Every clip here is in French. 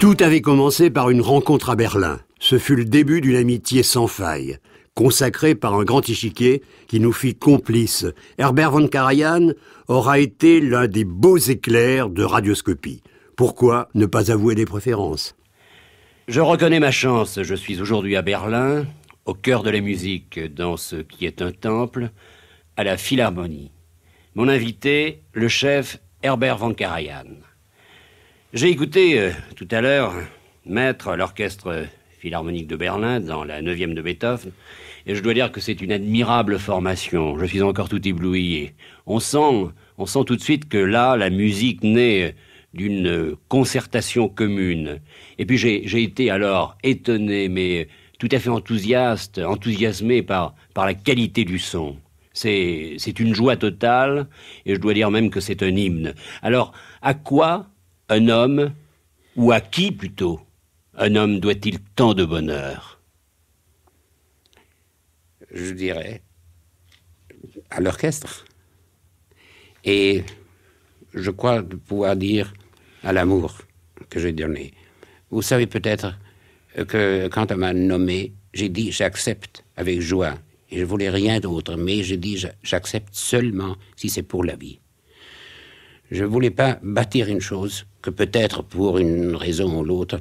Tout avait commencé par une rencontre à Berlin. Ce fut le début d'une amitié sans faille, consacrée par un grand échiquier qui nous fit complices. Herbert von Karajan aura été l'un des beaux éclairs de radioscopie. Pourquoi ne pas avouer des préférences Je reconnais ma chance. Je suis aujourd'hui à Berlin, au cœur de la musique, dans ce qui est un temple, à la Philharmonie. Mon invité, le chef Herbert von Karajan. J'ai écouté euh, tout à l'heure Maître l'orchestre philharmonique de Berlin dans la 9e de Beethoven, et je dois dire que c'est une admirable formation. Je suis encore tout ébloui. On sent, on sent tout de suite que là, la musique naît d'une concertation commune. Et puis j'ai été alors étonné, mais tout à fait enthousiaste, enthousiasmé par, par la qualité du son. C'est une joie totale, et je dois dire même que c'est un hymne. Alors, à quoi un homme, ou à qui plutôt, un homme doit-il tant de bonheur Je dirais à l'orchestre. Et je crois pouvoir dire à l'amour que j'ai donné. Vous savez peut-être que quand on m'a nommé, j'ai dit j'accepte avec joie. Et je voulais rien d'autre, mais j'ai dit j'accepte seulement si c'est pour la vie je ne voulais pas bâtir une chose que peut-être pour une raison ou l'autre,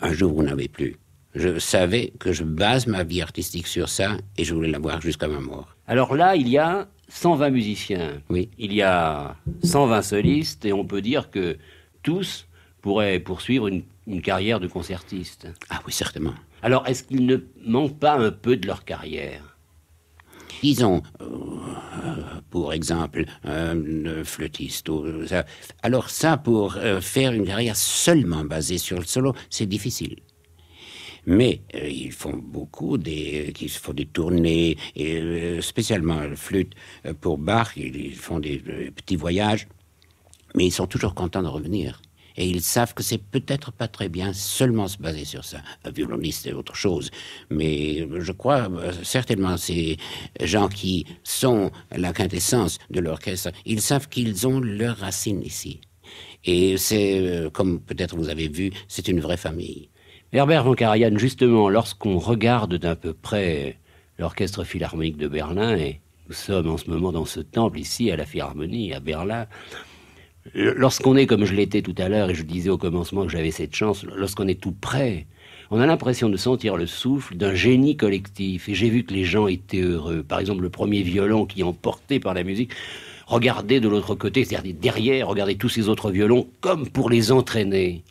un jour vous n'avez plus. Je savais que je base ma vie artistique sur ça et je voulais l'avoir jusqu'à ma mort. Alors là, il y a 120 musiciens. Oui. Il y a 120 solistes et on peut dire que tous pourraient poursuivre une, une carrière de concertiste. Ah oui, certainement. Alors est-ce qu'ils ne manquent pas un peu de leur carrière disons, euh, pour exemple, un flûtiste. Euh, alors ça, pour euh, faire une carrière seulement basée sur le solo, c'est difficile. Mais ils font beaucoup des, ils font des tournées, et spécialement la flûte pour Bach, ils, font des petits voyages, mais ils sont toujours contents de revenir. Et ils savent que c'est peut-être pas très bien seulement se baser sur ça. Un violoniste, c'est autre chose. Mais je crois euh, certainement ces gens qui sont la quintessence de l'orchestre, ils savent qu'ils ont leurs racines ici. Et c'est, euh, comme peut-être vous avez vu, c'est une vraie famille. Herbert Karajan, justement, lorsqu'on regarde d'un peu près l'Orchestre Philharmonique de Berlin, et nous sommes en ce moment dans ce temple ici, à la Philharmonie, à Berlin, euh, lorsqu'on est comme je l'étais tout à l'heure, et je disais au commencement que j'avais cette chance, lorsqu'on est tout près, on a l'impression de sentir le souffle d'un génie collectif. Et j'ai vu que les gens étaient heureux. Par exemple, le premier violon qui, est emporté par la musique, regardez de l'autre côté, c'est-à-dire derrière, regardez tous ces autres violons comme pour les entraîner.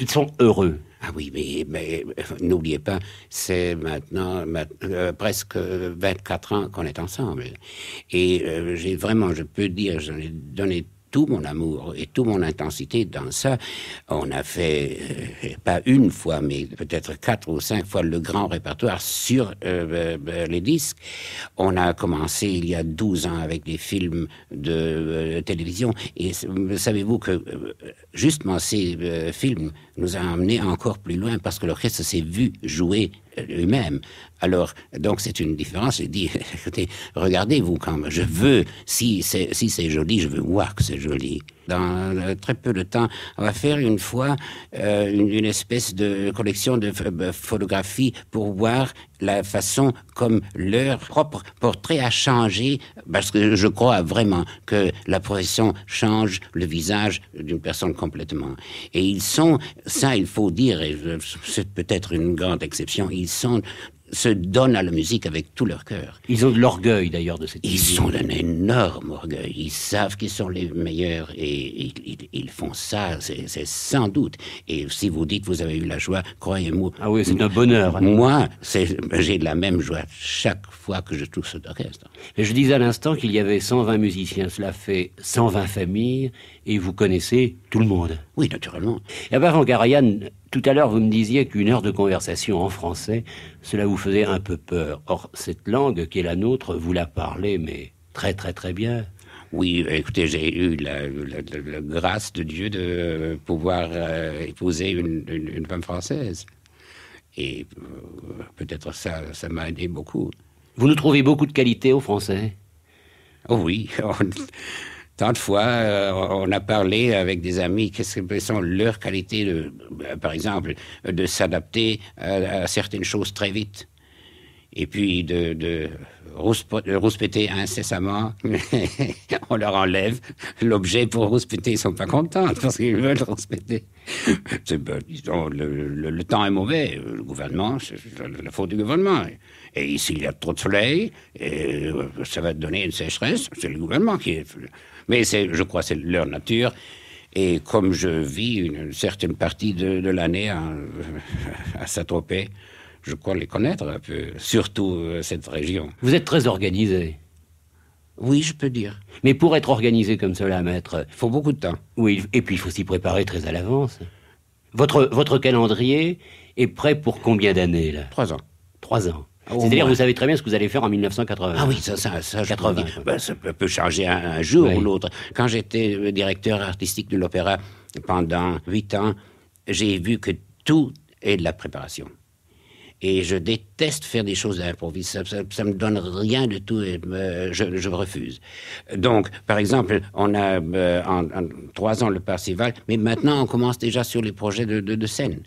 Ils sont heureux. Ah oui, mais, n'oubliez pas, c'est maintenant, euh, presque 24 ans qu'on est ensemble. Et euh, j'ai vraiment, je peux dire, j'en ai donné tout mon amour et toute mon intensité dans ça. On a fait, euh, pas une fois, mais peut-être quatre ou cinq fois le grand répertoire sur euh, euh, les disques. On a commencé il y a 12 ans avec des films de télévision. Et savez-vous que justement ces films nous a amené encore plus loin parce que le l'orchestre s'est vu jouer euh, lui-même. Alors, donc c'est une différence. Je dis, écoutez, regardez-vous quand Je veux, si c'est si joli, je veux voir que c'est joli dans euh, très peu de temps. On va faire une fois euh, une, espèce de collection de euh, photographies pour voir la façon comme leur propre portrait a changé, parce que je crois vraiment que la profession change le visage d'une personne complètement. Et ils sont, ça il faut dire, et c'est peut-être une grande exception, ils sont se donnent à la musique avec tout leur cœur. Ils ont de l'orgueil d'ailleurs de cette ils musique. Ils ont d'un énorme orgueil. Ils savent qu'ils sont les meilleurs et ils, font ça, c'est sans doute. Et si vous dites que vous avez eu la joie, croyez-moi. Ah oui, c'est un bonheur. Hein. Moi, j'ai de la même joie chaque fois que je touche cet orchestre. et je disais à l'instant qu'il y avait 120 musiciens, cela fait 120 familles et vous connaissez tout le monde. Oui, naturellement. Et avant, Garayan, tout à l'heure, vous me disiez qu'une heure de conversation en français, cela vous faisait un peu peur. Or, cette langue qui est la nôtre, vous la parlez, mais très très très bien. Oui, écoutez, j'ai eu la, grâce de Dieu de euh, pouvoir euh, épouser une, femme française. Et euh, peut-être ça, ça m'a aidé beaucoup. Vous nous trouvez beaucoup de qualités aux Français Oh oui. Tant de fois, euh, on a parlé avec des amis, qu'est-ce que sont leurs qualités, de, euh, par exemple, de s'adapter à, certaines choses très vite, et puis de, de rouspéter incessamment, on leur enlève l'objet pour rouspéter. Ils sont pas contents parce qu'ils veulent rouspéter. Ben, le, temps est mauvais. Le gouvernement, c'est la, faute du gouvernement. Et ici, il y a trop de soleil, et euh, ça va donner une sécheresse. C'est le gouvernement qui est mais je crois c'est leur nature. Et comme je vis une certaine partie de, l'année à, à saint je crois les connaître un peu, surtout euh, cette région. Vous êtes très organisé. Oui, je peux dire. Mais pour être organisé comme cela, maître... Il faut beaucoup de temps. Oui, et puis il faut s'y préparer très à l'avance. Votre, votre calendrier est prêt pour combien d'années, là Trois ans. Trois ans. C'est-à-dire, que vous savez très bien ce que vous allez faire en 1980. Ah oui, ça, ça, ça ben, ça peut, changer un, jour ou l'autre. Quand j'étais euh, directeur artistique de l'opéra pendant huit ans, j'ai vu que tout est de la préparation. Et je déteste faire des choses à l'improviste. Ça, ne me donne rien de tout. Et je, refuse. Donc, par exemple, on a euh, en, trois ans le Parsival, mais maintenant on commence déjà sur les projets de scène.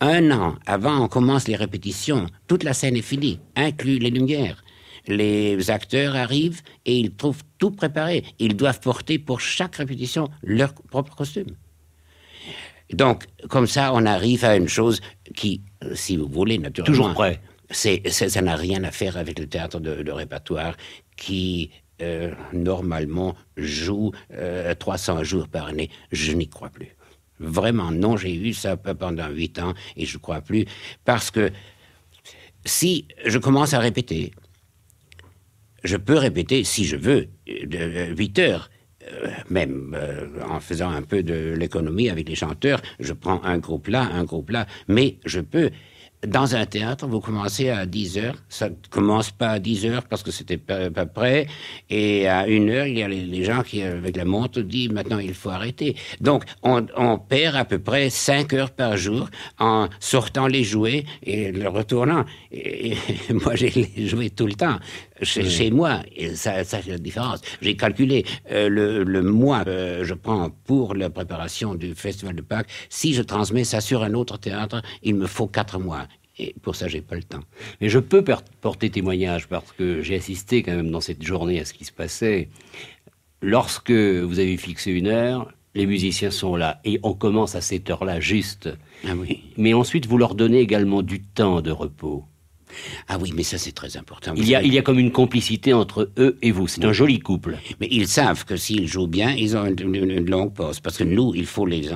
Un an avant, on commence les répétitions. Toute la scène est finie, inclut les lumières. Les acteurs arrivent et ils trouvent tout préparé. Ils doivent porter pour chaque répétition leur propre costume. Donc, comme ça, on arrive à une chose qui, si vous voulez, naturellement. Toujours prêt. ça n'a rien à faire avec le théâtre de, répertoire qui, euh, normalement, joue 300 euh, jours par année. Je n'y crois plus. Vraiment, non, j'ai eu ça pendant huit ans et je crois plus. Parce que si je commence à répéter, je peux répéter, si je veux, huit 8 heures. Euh, même euh, en faisant un peu de l'économie avec les chanteurs, je prends un groupe là, un groupe là, mais je peux dans un théâtre, vous commencez à 10 heures. Ça ne commence pas à 10 heures parce que c'était pas, prêt. Et à une heure, il y a les, gens qui, avec la montre, disent maintenant il faut arrêter. Donc, on, perd à peu près 5 heures par jour en sortant les jouets et le retournant. moi, j'ai les jouets tout le temps chez, moi. ça, c'est la différence. J'ai calculé euh, le, mois que je prends pour la préparation du Festival de Pâques. Si je transmets ça sur un autre théâtre, il me faut quatre mois. Et pour ça, j'ai pas le temps. Mais je peux porter témoignage parce que j'ai assisté quand même dans cette journée à ce qui se passait. Lorsque vous avez fixé une heure, les musiciens sont là et on commence à cette heure-là juste. Ah Mais ensuite, vous leur donnez également du temps de repos. Ah oui, mais ça c'est très important. Il y, a, comme une complicité entre eux et vous. C'est un joli couple. Mais ils savent que s'ils jouent bien, ils ont une, longue pause. Parce que nous, il faut les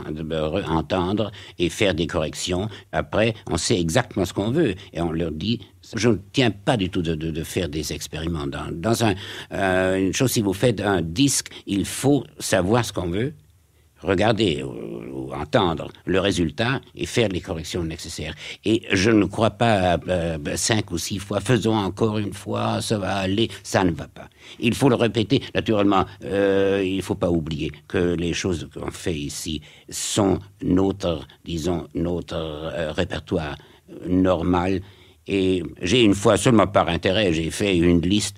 entendre et faire des corrections. Après, on sait exactement ce qu'on veut. Et on leur dit, je ne tiens pas du tout de, faire des expériments. Dans, euh, une chose, si vous faites un disque, il faut savoir ce qu'on veut regarder ou, entendre le résultat et faire les corrections nécessaires. Et je ne crois pas euh, euh, cinq ou six fois, faisons encore une fois, ça va aller, ça ne va pas. Il faut le répéter. Naturellement, euh, il ne faut pas oublier que les choses qu'on fait ici sont notre, disons, notre répertoire normal. Et j'ai une fois, seulement par intérêt, j'ai fait une liste.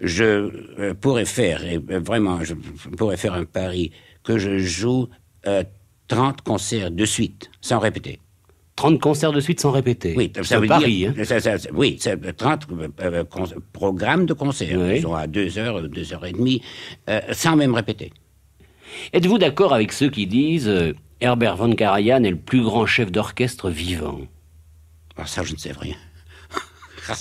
Je pourrais faire, vraiment, je pourrais faire un pari que je joue 30 euh, concerts de suite, sans répéter. 30 concerts de suite sans répéter. Oui, ça, veut Paris, Hein. oui, 30 euh, euh, programmes de concerts. Ils sont à 2 heures, 2 2h30, demie, sans même répéter. Êtes-vous d'accord avec ceux qui disent Herbert von Karajan est le plus grand chef d'orchestre vivant Alors ah, ça, je ne sais rien. Ah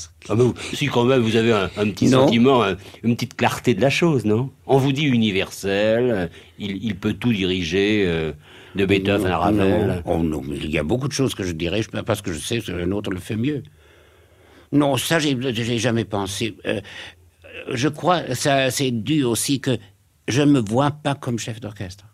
si quand même vous avez un, petit sentiment, une petite clarté de la chose, non On vous dit universel, euh, il, peut tout diriger. Euh, de Beethoven à Ravel. Oh, il y a beaucoup de choses que je dirais, parce que je sais que l'autre le fait mieux. Non, ça, j'ai jamais pensé. Euh, je crois, ça, c'est dû aussi que je ne me vois pas comme chef d'orchestre.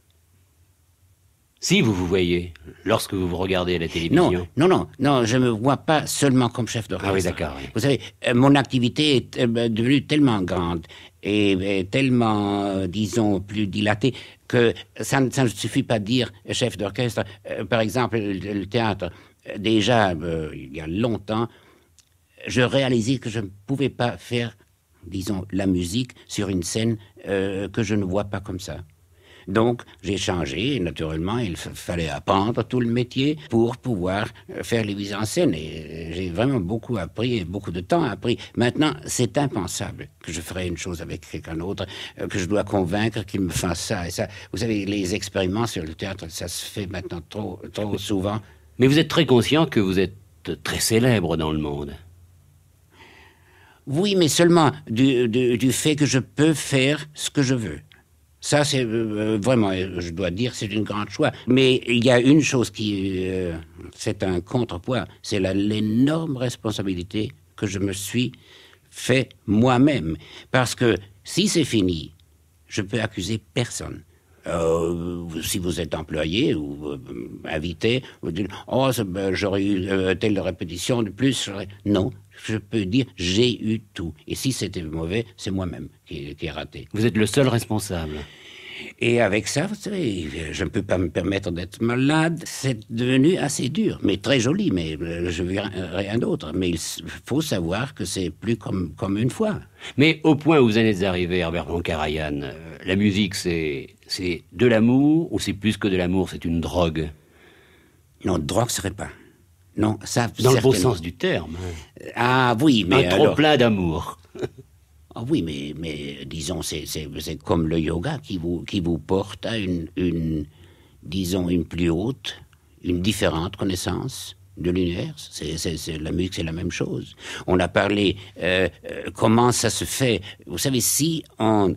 Si vous vous voyez, lorsque vous vous regardez à la télévision. Non, non, non, non je ne me vois pas seulement comme chef d'orchestre. Ah oui, d'accord. Vous savez, euh, mon activité est euh, bah, devenue tellement grande et, tellement, euh, disons, plus dilatée que ça, ne, suffit pas de dire chef d'orchestre. par exemple, le, théâtre, déjà, il y a longtemps, je réalisais que je ne pouvais pas faire, disons, la musique sur une scène que je ne vois pas comme ça. Donc j'ai changé, et naturellement, il fallait apprendre tout le métier pour pouvoir euh, faire les mises en scène. Et euh, j'ai vraiment beaucoup appris et beaucoup de temps appris. Maintenant, c'est impensable que je ferais une chose avec quelqu'un d'autre, euh, que je dois convaincre qu'il me fasse ça et ça. Vous savez, les expériments sur le théâtre, ça se fait maintenant trop, trop souvent. Mais vous êtes très conscient que vous êtes très célèbre dans le monde. Oui, mais seulement du, fait que je peux faire ce que je veux. Ça, c'est euh, euh, vraiment, euh, je dois dire, c'est une grande choix. Mais il y a une chose qui, c'est un contrepoids, c'est l'énorme responsabilité que je me suis fait moi-même. Parce que si c'est fini, je peux accuser personne. Euh, si vous êtes employé ou euh, invité, vous dites Oh, ben, j'aurais eu euh, telle répétition de plus. Non, je peux dire J'ai eu tout. Et si c'était mauvais, c'est moi-même qui ai raté. Vous êtes le seul responsable. Et avec ça, vous savez, je ne peux pas me permettre d'être malade. C'est devenu assez dur, mais très joli, mais euh, je veux rien d'autre. Mais il faut savoir que c'est plus comme, comme une fois. Mais au point où vous en êtes arrivé, Herbert Rankarayan, euh, la musique, c'est, c'est de l'amour ou c'est plus que de l'amour, c'est une drogue Non, drogue serait pas. Non, ça. Dans le bon sens du terme. Hein. Ah oui, mais. Un trop plein d'amour. Ah oui, mais, mais disons, c'est comme le yoga qui vous, qui vous porte à une, disons, une plus haute, une différente connaissance de l'univers. la musique, c'est la même chose. On a parlé euh, euh, comment ça se fait. Vous savez, si on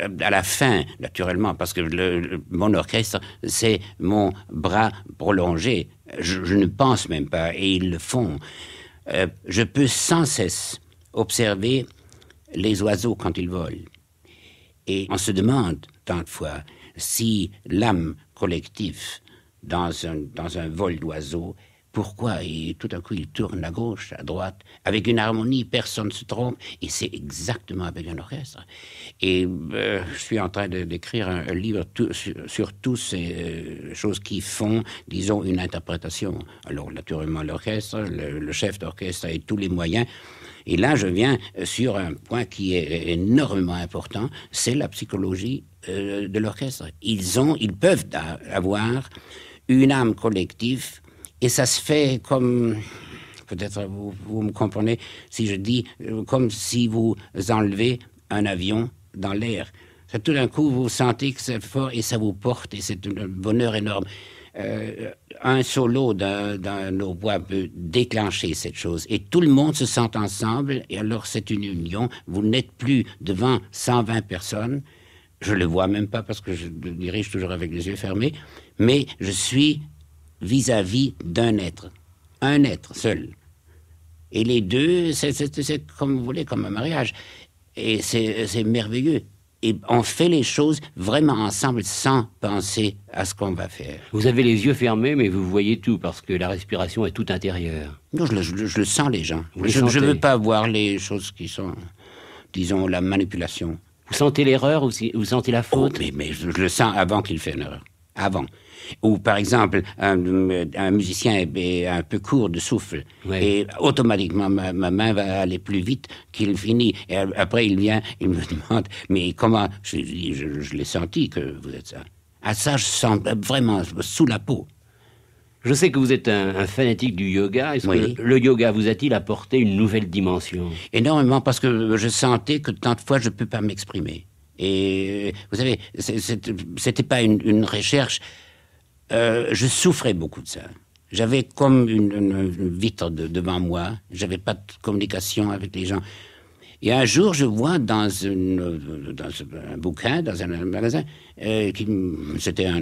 euh, à la fin, naturellement, parce que mon orchestre, c'est mon bras prolongé. Je, ne pense même pas, et ils le font. je peux sans cesse observer les oiseaux quand ils volent. Et on se demande tant de fois si l'âme collective dans un, dans un vol d'oiseaux, pourquoi et tout à coup il tourne à gauche, à droite, avec une harmonie, personne ne se trompe, et c'est exactement avec un orchestre. Et euh, je suis en train d'écrire un, livre sur, toutes ces euh, choses qui font, disons, une interprétation. Alors naturellement l'orchestre, le, chef d'orchestre et tous les moyens. Et là, je viens euh, sur un point qui est euh, énormément important, c'est la psychologie euh, de l'orchestre. Ils ont, ils peuvent avoir une âme collective, et ça se fait comme peut-être vous, vous, me comprenez si je dis comme si vous enlevez un avion dans l'air. Tout d'un coup, vous sentez que c'est fort et ça vous porte et c'est un bonheur énorme. Euh, un solo d'un voix peut déclencher cette chose. Et tout le monde se sent ensemble, et alors c'est une union. Vous n'êtes plus devant 120 personnes. Je ne le vois même pas parce que je dirige toujours avec les yeux fermés, mais je suis vis-à-vis d'un être, un être seul. Et les deux, c'est comme vous voulez, comme un mariage. Et c'est merveilleux et on fait les choses vraiment ensemble sans penser à ce qu'on va faire. Vous avez les yeux fermés, mais vous voyez tout parce que la respiration est tout intérieure. Non, je, le sens les gens. je ne veux pas voir les choses qui sont, disons, la manipulation. Vous sentez l'erreur ou vous, sentez la oh, faute mais, je, le sens avant qu'il fait une erreur. Avant ou par exemple un, musicien est, un peu court de souffle, et automatiquement ma, main va aller plus vite qu'il finit. Et après, il vient, il me demande, mais comment Je, l'ai senti que vous êtes ça. À ah, ça, je sens vraiment sous la peau. Je sais que vous êtes un, fanatique du yoga. est le, yoga vous a-t-il apporté une nouvelle dimension Énormément, parce que je sentais que tant de fois, je ne peux pas m'exprimer. Et vous savez, ce n'était pas une recherche euh, je souffrais beaucoup de ça. J'avais comme une, vitre devant moi. J'avais pas de communication avec les gens. Et un jour, je vois dans, euh, un bouquin, dans un magasin, euh, c'était un,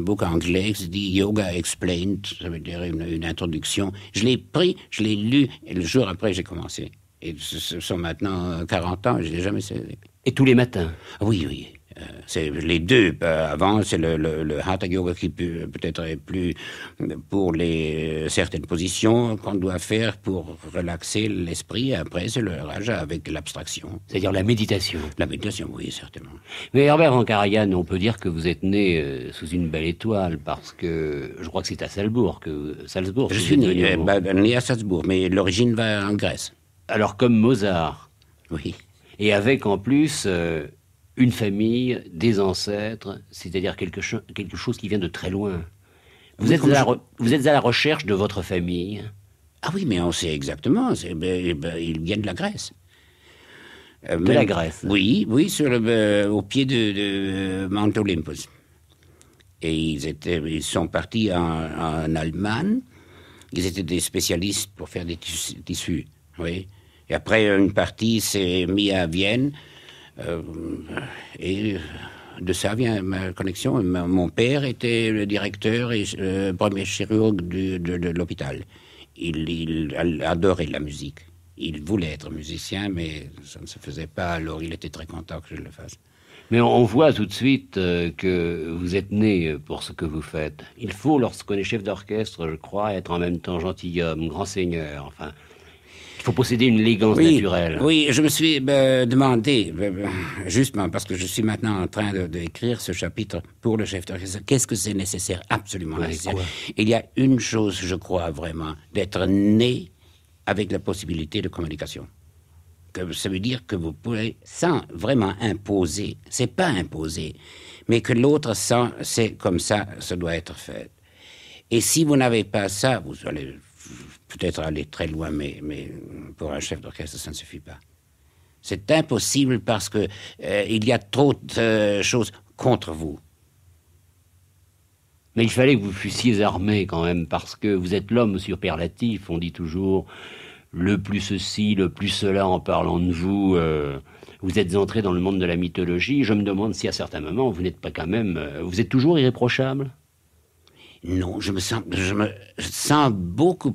bouquin anglais qui se dit Yoga Explained, ça veut dire une, introduction. Je l'ai pris, je l'ai lu, et le jour après, j'ai commencé. Et ce sont maintenant 40 ans, je n'ai jamais cessé. Et tous les matins Oui, oui. Euh, c'est les deux. Euh, avant, c'est le, le, le, yoga qui peut-être est plus pour les euh, certaines positions qu'on doit faire pour relaxer l'esprit. Après, c'est le raja avec l'abstraction. C'est-à-dire la méditation. La méditation, oui, certainement. Mais Herbert Ankarayan, on peut dire que vous êtes né sous une belle étoile parce que je crois que c'est à Salzbourg que Salzbourg. Je suis bah, né, à Salzbourg, mais l'origine va en Grèce. Alors comme Mozart. Oui. Et avec en plus une famille, des ancêtres, c'est-à-dire quelque, quelque chose qui vient de très loin. Vous êtes, à la recherche de votre famille. Ah oui, mais on sait exactement. Ben, eh ben, ils viennent de la Grèce. Euh, de la Grèce. Oui, oui, sur euh, au pied de, de euh, Et ils, étaient, sont partis en, Allemagne. Ils étaient des spécialistes pour faire des tissus. Oui. Et après, une partie s'est mise à Vienne euh, et euh, de ça vient ma connexion. Mon père était le directeur et euh, premier chirurgue de, l'hôpital. Il, adorait la musique. Il voulait être musicien, mais ça ne se faisait pas, alors il était très content que je le fasse. Mais on voit tout de suite que vous êtes né pour ce que vous faites. Il faut, lorsqu'on est chef d'orchestre, je crois, être en même temps gentilhomme, grand seigneur, enfin, il faut posséder une élégance naturelle. Oui, je me suis ben, demandé, ben, ben, justement, parce que je suis maintenant en train d'écrire de, ce chapitre pour le chef d'orchestre, qu'est-ce que c'est nécessaire, absolument nécessaire. Il y a une chose, je crois vraiment, d'être né avec la possibilité de communication. ça veut dire que vous pouvez, sans vraiment imposer, c'est pas imposer, mais que l'autre sent, c'est comme ça, ça doit être fait. Et si vous n'avez pas ça, vous allez peut-être aller très loin, mais, pour un chef d'orchestre, ça ne suffit pas. C'est impossible parce que euh, il y a trop de euh, choses contre vous. Mais il fallait que vous fussiez armé quand même, parce que vous êtes l'homme superlatif. On dit toujours le plus ceci, le plus cela en parlant de vous. Euh, vous êtes entré dans le monde de la mythologie. Je me demande si à certains moments vous n'êtes pas quand même. vous êtes toujours irréprochable non, je me sens, je me sens beaucoup,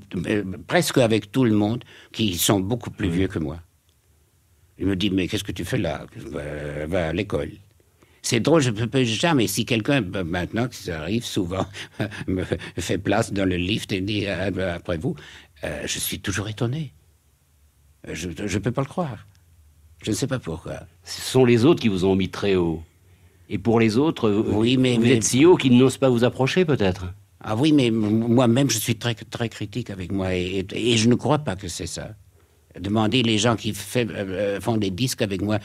presque avec tout le monde, qui sont beaucoup plus vieux que moi. Ils me disent, mais qu'est-ce que tu fais là Va, à l'école. C'est drôle, je ne peux jamais. Si quelqu'un, bah, maintenant, qui arrive souvent, me fait place dans le lift et dit ah, bah, après vous, euh, je suis toujours étonné. Je ne peux pas le croire. Je ne sais pas pourquoi. Ce sont les autres qui vous ont mis très haut. Et pour les autres, vous êtes si haut qu'ils n'osent pas vous approcher, peut-être ah oui, mais moi-même, je suis très, très critique avec moi et, je ne crois pas que c'est ça. Demandez les gens qui euh, euh, font des disques avec moi.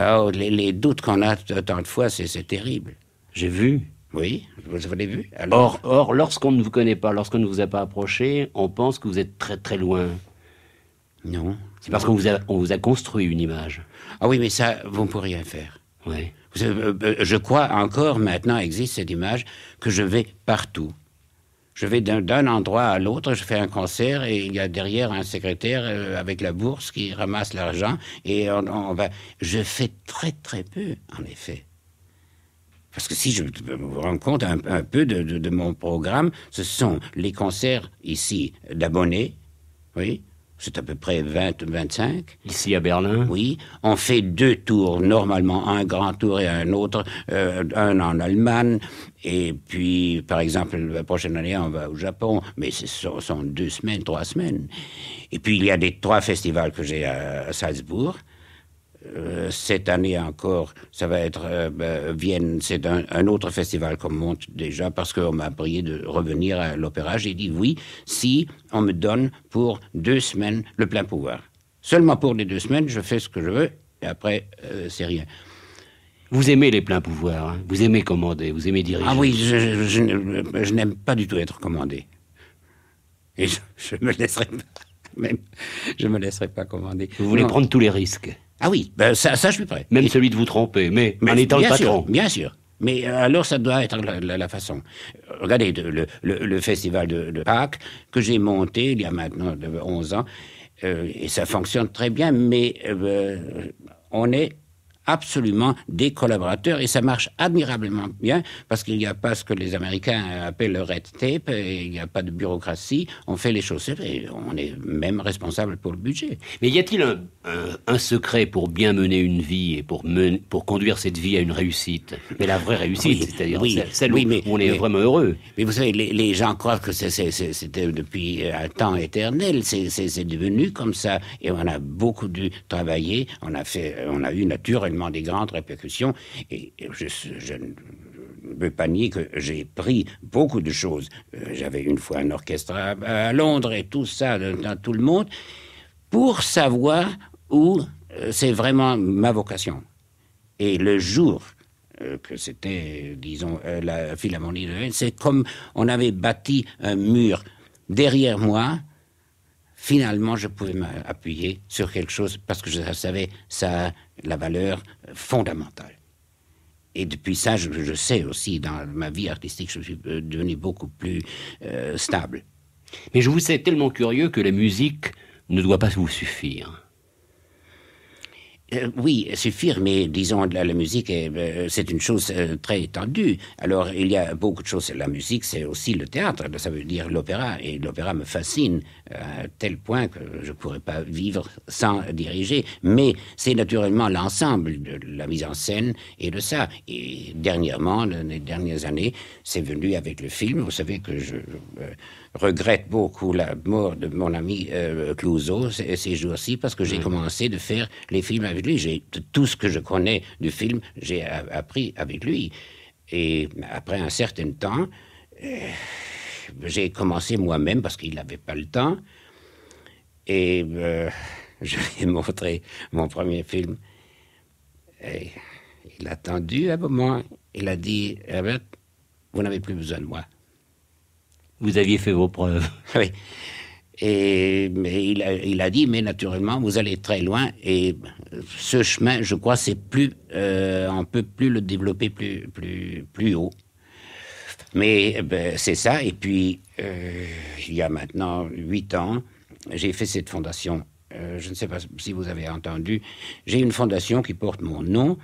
Oh, les, doutes qu'on a tant de fois, c'est terrible. J'ai vu. Oui, vous avez vu. Alors... Or, lorsqu'on ne vous connaît pas, lorsqu'on ne vous a pas approché, on pense que vous êtes très très loin. Non. C'est parce qu'on vous, a, vous a construit une image. Ah oui, mais ça, vous ne pourriez rien faire. Oui. Euh, je crois encore maintenant existe cette image que je vais partout. Je vais d'un endroit à l'autre, je fais un concert et il y a derrière un secrétaire euh, avec la bourse qui ramasse l'argent et on, va... Je fais très très peu, en effet. Parce que si je me rends compte un, peu de, mon programme, ce sont les concerts ici d'abonnés, oui, c'est à peu près 20, 25. Ici à Berlin? Oui. On fait deux tours, normalement, un grand tour et un autre, euh, un en Allemagne. Et puis, par exemple, la prochaine année, on va au Japon, mais ce sont, deux semaines, trois semaines. Et puis, il y a des trois festivals que j'ai à Salzbourg. Euh, cette année encore, ça va être euh, ben, Vienne. C'est un, autre festival qu'on monte déjà parce qu'on m'a prié de revenir à l'opéra. J'ai dit oui si on me donne pour deux semaines le plein pouvoir. Seulement pour les deux semaines, je fais ce que je veux et après, euh, c'est rien. Vous aimez les pleins pouvoirs, hein. vous aimez commander, vous aimez diriger. Ah oui, je, n'aime pas du tout être commandé. Et je, me laisserai je me laisserai pas commander. Vous voulez prendre tous les risques ah oui, ben, ça, ça, je suis prêt. Même celui de vous tromper, mais, en étant le patron. Sûr, bien sûr. Mais euh, alors, ça doit être la, façon. Regardez le, festival de, Pâques que j'ai monté il y a maintenant 11 ans, euh, et ça fonctionne très bien, mais euh, on est absolument des collaborateurs et ça marche admirablement bien parce qu'il n'y a pas ce que les Américains euh, appellent le red tape, et il n'y a pas de bureaucratie, on fait les choses et on est même responsable pour le budget. Mais y a-t-il un, secret pour bien mener une vie et pour, pour conduire cette vie à une réussite Mais la vraie réussite, c'est-à-dire oui, celle où mais, on est vraiment heureux. Mais vous savez, les, gens croient que c'était depuis un temps éternel, c'est devenu comme ça et on a beaucoup dû travailler, on a, fait, on a eu naturellement des grandes répercussions. Et je, je ne peux pas nier que j'ai pris beaucoup de choses. Euh, j'avais une fois un orchestre à, Londres et tout ça dans tout le monde pour savoir où euh, c'est vraiment ma vocation. Et le jour euh, que c'était, disons, la Philharmonie de c'est comme on avait bâti un mur derrière moi. Finalement, je pouvais m'appuyer sur quelque chose parce que je savais ça la valeur fondamentale. Et depuis ça, je, sais aussi, dans ma vie artistique, je suis euh, devenu beaucoup plus euh, stable. Mais je vous sais tellement curieux que la musique ne doit pas vous suffire. Euh, oui, suffire, mais disons, la, la musique, euh, c'est une chose euh, très étendue. Alors, il y a beaucoup de choses. La musique, c'est aussi le théâtre, ça veut dire l'opéra, et l'opéra me fascine à tel point que je ne pourrais pas vivre sans diriger. Mais c'est naturellement l'ensemble de la mise en scène et de ça. Et dernièrement, les dernières années, c'est venu avec le film. Vous savez que je regrette beaucoup la mort de mon ami Clouzot euh, Clouseau ces jours-ci parce que j'ai mm. commencé de faire les films avec lui. J'ai tout ce que je connais du film, j'ai appris avec lui. Et après un certain temps, euh, j'ai commencé moi-même parce qu'il n'avait pas le temps. Et euh, je lui ai montré mon premier film. Et il a attendu un moment. Il a dit, Herbert, vous n'avez plus besoin de moi. Vous aviez fait vos preuves. Oui. Et il, a, dit, mais naturellement, vous allez très loin. Et ce chemin, je crois, c'est plus, euh, on peut plus le développer plus, plus, plus haut. Mais eh ben, c'est ça. Et puis, euh, il y a maintenant huit ans, j'ai fait cette fondation. Euh, je ne sais pas si vous avez entendu. J'ai une fondation qui porte mon nom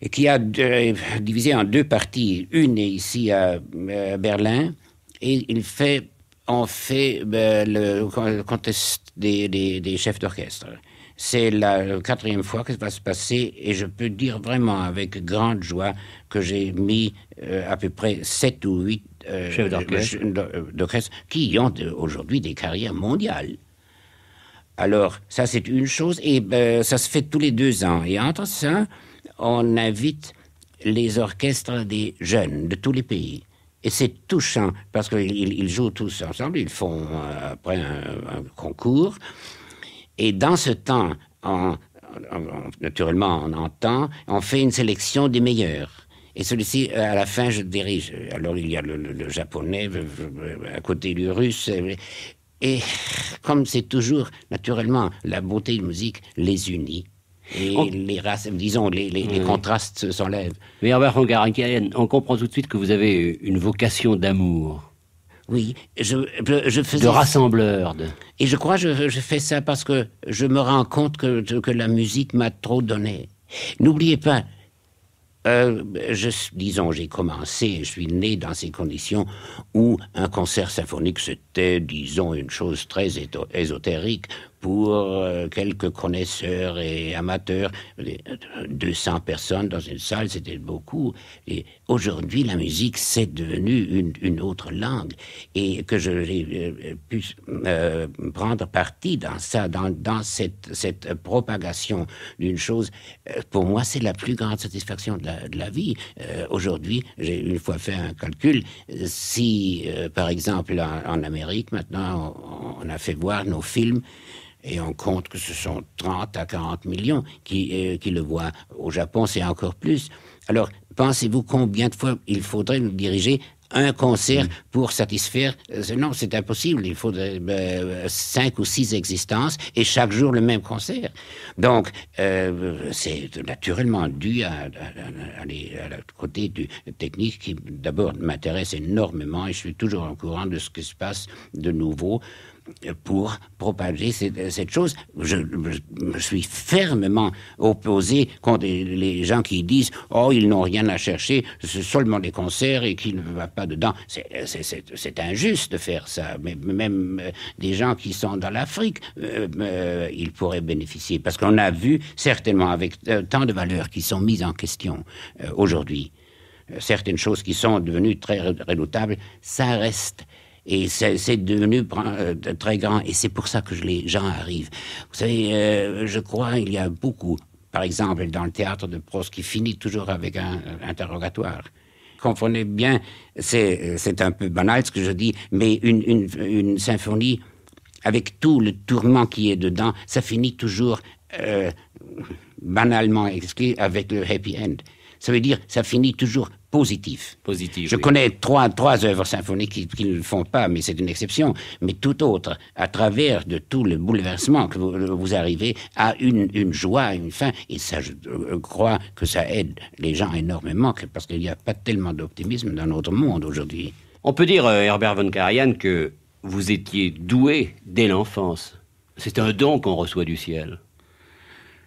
et qui a divisé en deux parties. Une est ici à Berlin et il fait, en fait ben, le contest des, chefs d'orchestre. C'est la quatrième fois que ça va se passer et je peux dire vraiment avec grande joie que j'ai mis euh, à peu près 7 ou huit euh, chefs euh, d'orchestre qui ont aujourd'hui des carrières mondiales. Alors, ça c'est une chose et ben, ça se fait tous les deux ans. Et entre ça, on invite les orchestres des jeunes de tous les pays. Et c'est touchant, parce qu'ils jouent tous ensemble, ils font euh, après un, concours. Et dans ce temps, naturellement, on entend, on fait une sélection des meilleurs. Et celui-ci, euh, à la fin, je dirige. Alors, il y a le, japonais, à côté du russe. Et comme c'est toujours, naturellement, la beauté de la musique les unit. Et les disons, les, contrastes s'enlèvent. Mais Herbert on comprend tout de suite que vous avez une vocation d'amour. Oui, je, je, faisais... De rassembleur. Et je crois que je, fais ça parce que je me rends compte que, la musique m'a trop donné. N'oubliez pas, euh, je, disons, j'ai commencé, je suis né dans ces conditions où un concert symphonique, c'était, disons, une chose très ésotérique pour euh, quelques connaisseurs et amateurs. 200 euh, personnes dans une salle, c'était beaucoup. Et aujourd'hui, la musique, c'est devenu une, une, autre langue. Et que je j'ai euh, pu prendre parti dans ça, dans, dans cette, cette propagation d'une chose, pour moi, c'est la plus grande satisfaction de la, de la vie. aujourd'hui, j'ai une fois fait un calcul. Si, par exemple, en, Amérique, maintenant, on a fait voir nos films et on compte que ce sont 30 à 40 millions qui, euh, qui le voient. Au Japon, c'est encore plus. Alors, pensez-vous combien de fois il faudrait nous diriger un concert mm. pour satisfaire. Euh, non, c'est impossible. Il faut 5 ben, cinq ou six existences et chaque jour le même concert. Donc, euh, c'est naturellement dû à, à, côté du technique qui, d'abord, m'intéresse énormément et je suis toujours au courant de ce qui se passe de nouveau pour propager cette, chose. Je, me suis fermement opposé contre les, gens qui disent Oh, ils n'ont rien à chercher, seulement des concerts et qu'ils ne va pas dedans. C'est injuste de faire ça. Mais même euh, des gens qui sont dans l'Afrique, euh, euh, ils pourraient bénéficier. Parce qu'on a vu, certainement, avec tant de valeurs qui sont mises en question aujourd'hui, certaines choses qui sont devenues très redoutables, ça reste et c'est devenu euh, très grand. Et c'est pour ça que les gens arrivent. Vous savez, euh, je crois qu'il y a beaucoup, par exemple, dans le théâtre de prose qui finit toujours avec un interrogatoire. Comprenez bien, c'est un peu banal ce que je dis, mais une, symphonie, avec tout le tourment qui est dedans, ça finit toujours euh, banalement avec le happy end. Ça veut dire, ça finit toujours positif. Positif. Je connais trois, trois œuvres symphoniques qui, ne le font pas, mais c'est une exception. Mais tout autre, à travers de tout le bouleversement que vous, arrivez à une, une joie, une fin. Et ça, je, crois que ça aide les gens énormément, parce qu'il n'y a pas tellement d'optimisme dans notre monde aujourd'hui. On peut dire, euh, Herbert von Karajan, que vous étiez doué dès l'enfance. C'est un don qu'on reçoit du ciel.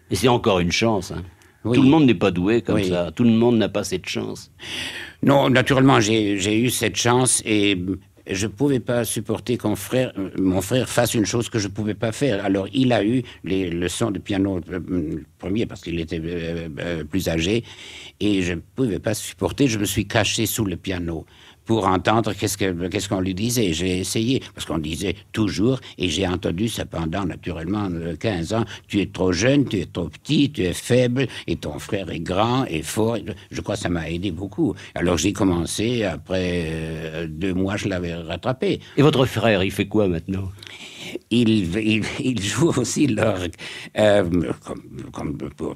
Et c'est encore une chance. Hein. Tout le monde n'est pas doué comme ça. Tout le monde n'a pas cette chance. Non, naturellement, j'ai eu cette chance et je ne pouvais pas supporter que frère, mon frère fasse une chose que je ne pouvais pas faire. Alors il a eu les leçons de piano euh, premier parce qu'il était euh, euh, plus âgé et je ne pouvais pas supporter. Je me suis caché sous le piano pour entendre qu'est-ce qu'on lui disait. J'ai essayé, parce qu'on disait toujours, et j'ai entendu cependant, naturellement, 15 euh, ans, tu es trop jeune, tu es trop petit, tu es faible, et ton frère est grand et fort. Je crois que ça m'a aidé beaucoup. Alors j'ai commencé, après euh, deux mois, je l'avais rattrapé. Et votre frère, il fait quoi maintenant il joue aussi l'orgue euh,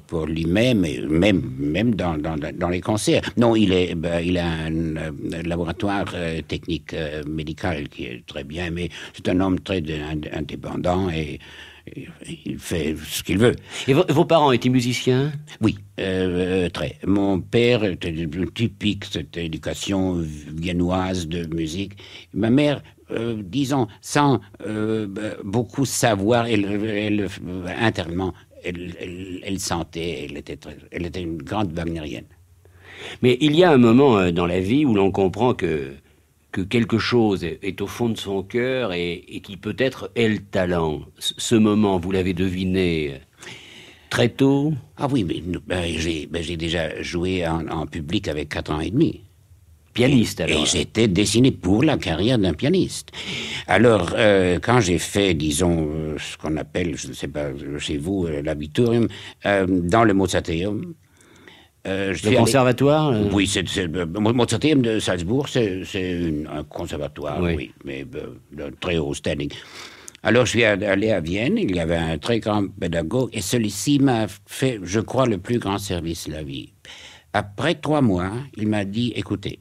pour, lui-même, même, même dans, les concerts. Non, il, est, ben, il a un euh, laboratoire euh, technique médical qui est très bien, mais c'est un homme très indépendant et il fait ce qu'il veut. Et vos parents étaient musiciens Oui, très. Mon père était typique, cette éducation viennoise de musique. Ma mère euh, disons, sans euh, bah, beaucoup savoir, elle, euh, internement, elle, elle sentait, était elle était, une grande wagnerienne. Mais il y a un moment dans la vie où l'on comprend que, que quelque chose est au fond de son cœur et, qui peut être est le talent. Ce moment, vous l'avez deviné très tôt Ah oui, mais bah, bah, j'ai déjà joué en, en public avec 4 ans et demi pianiste. Et j'étais dessiné pour la carrière d'un pianiste. Alors, euh, quand j'ai fait, disons, euh, ce qu'on appelle, je ne sais pas, euh, chez vous, l'habiturium, dans le Mozarteum, euh, le conservatoire Oui, c'est, Mozarteum de Salzbourg, c'est, un conservatoire, oui, oui mais d'un très haut standing. Alors je suis allé à Vienne, il y avait un très grand pédagogue, et celui-ci m'a fait, je crois, le plus grand service de la vie. Après trois mois, il m'a dit, écoutez,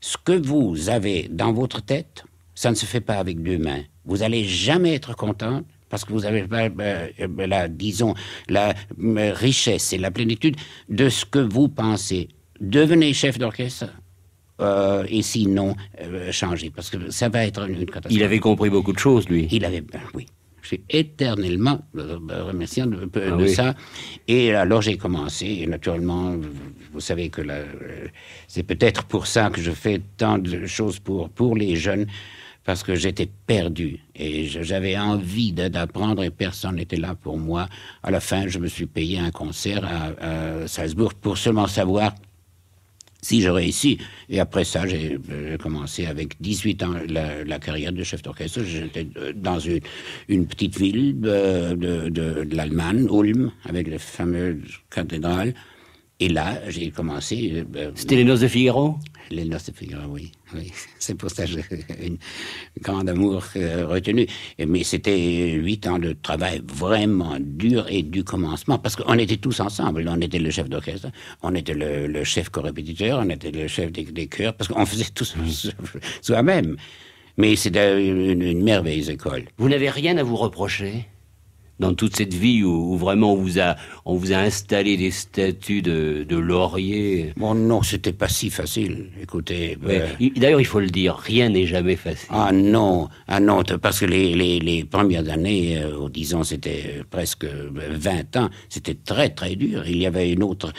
ce que vous avez dans votre tête, ça ne se fait pas avec deux mains. Vous allez jamais être content parce que vous avez pas, euh, euh, la, disons, la euh, richesse et la plénitude de ce que vous pensez. Devenez chef d'orchestre. et sinon, changez, parce que ça va être une, catastrophe. Il avait compris beaucoup de choses, lui. Il avait, ben oui. Je suis éternellement remercié de, ah ça. Et alors, j'ai commencé, naturellement, vous savez que euh, c'est peut-être pour ça que je fais tant de choses pour, pour les jeunes, parce que j'étais perdu et j'avais envie d'apprendre et personne n'était là pour moi. À la fin, je me suis payé un concert à, Salzbourg pour seulement savoir si j'aurais réussis. Et après ça, j'ai commencé avec 18 ans la, carrière de chef d'orchestre. J'étais euh, dans une, petite ville euh, de, l'Allemagne, Ulm, avec la fameuse cathédrale. Et là, j'ai commencé. Euh, ben, c'était les noces de Figaro Les noces de Figaro, oui. C'est pour ça que j'ai un grand amour euh, retenu. Mais c'était huit ans de travail vraiment dur et du commencement, parce qu'on était tous ensemble. On était le chef d'orchestre, on était le, chef corépéditeur, on était le chef des, chœurs, parce qu'on faisait tout mm. soi-même. Mais c'était une merveilleuse école. Vous n'avez rien à vous reprocher dans toute cette vie où, vraiment on vous a, on vous a installé des statues de, de laurier. Bon, non, c'était pas si facile. Écoutez. Euh, d'ailleurs, il faut le dire, rien n'est jamais facile. Ah non, ah non, parce que les, les, les premières années, au euh, disons, c'était euh, presque 20 ans, c'était très très dur. Il y avait une autre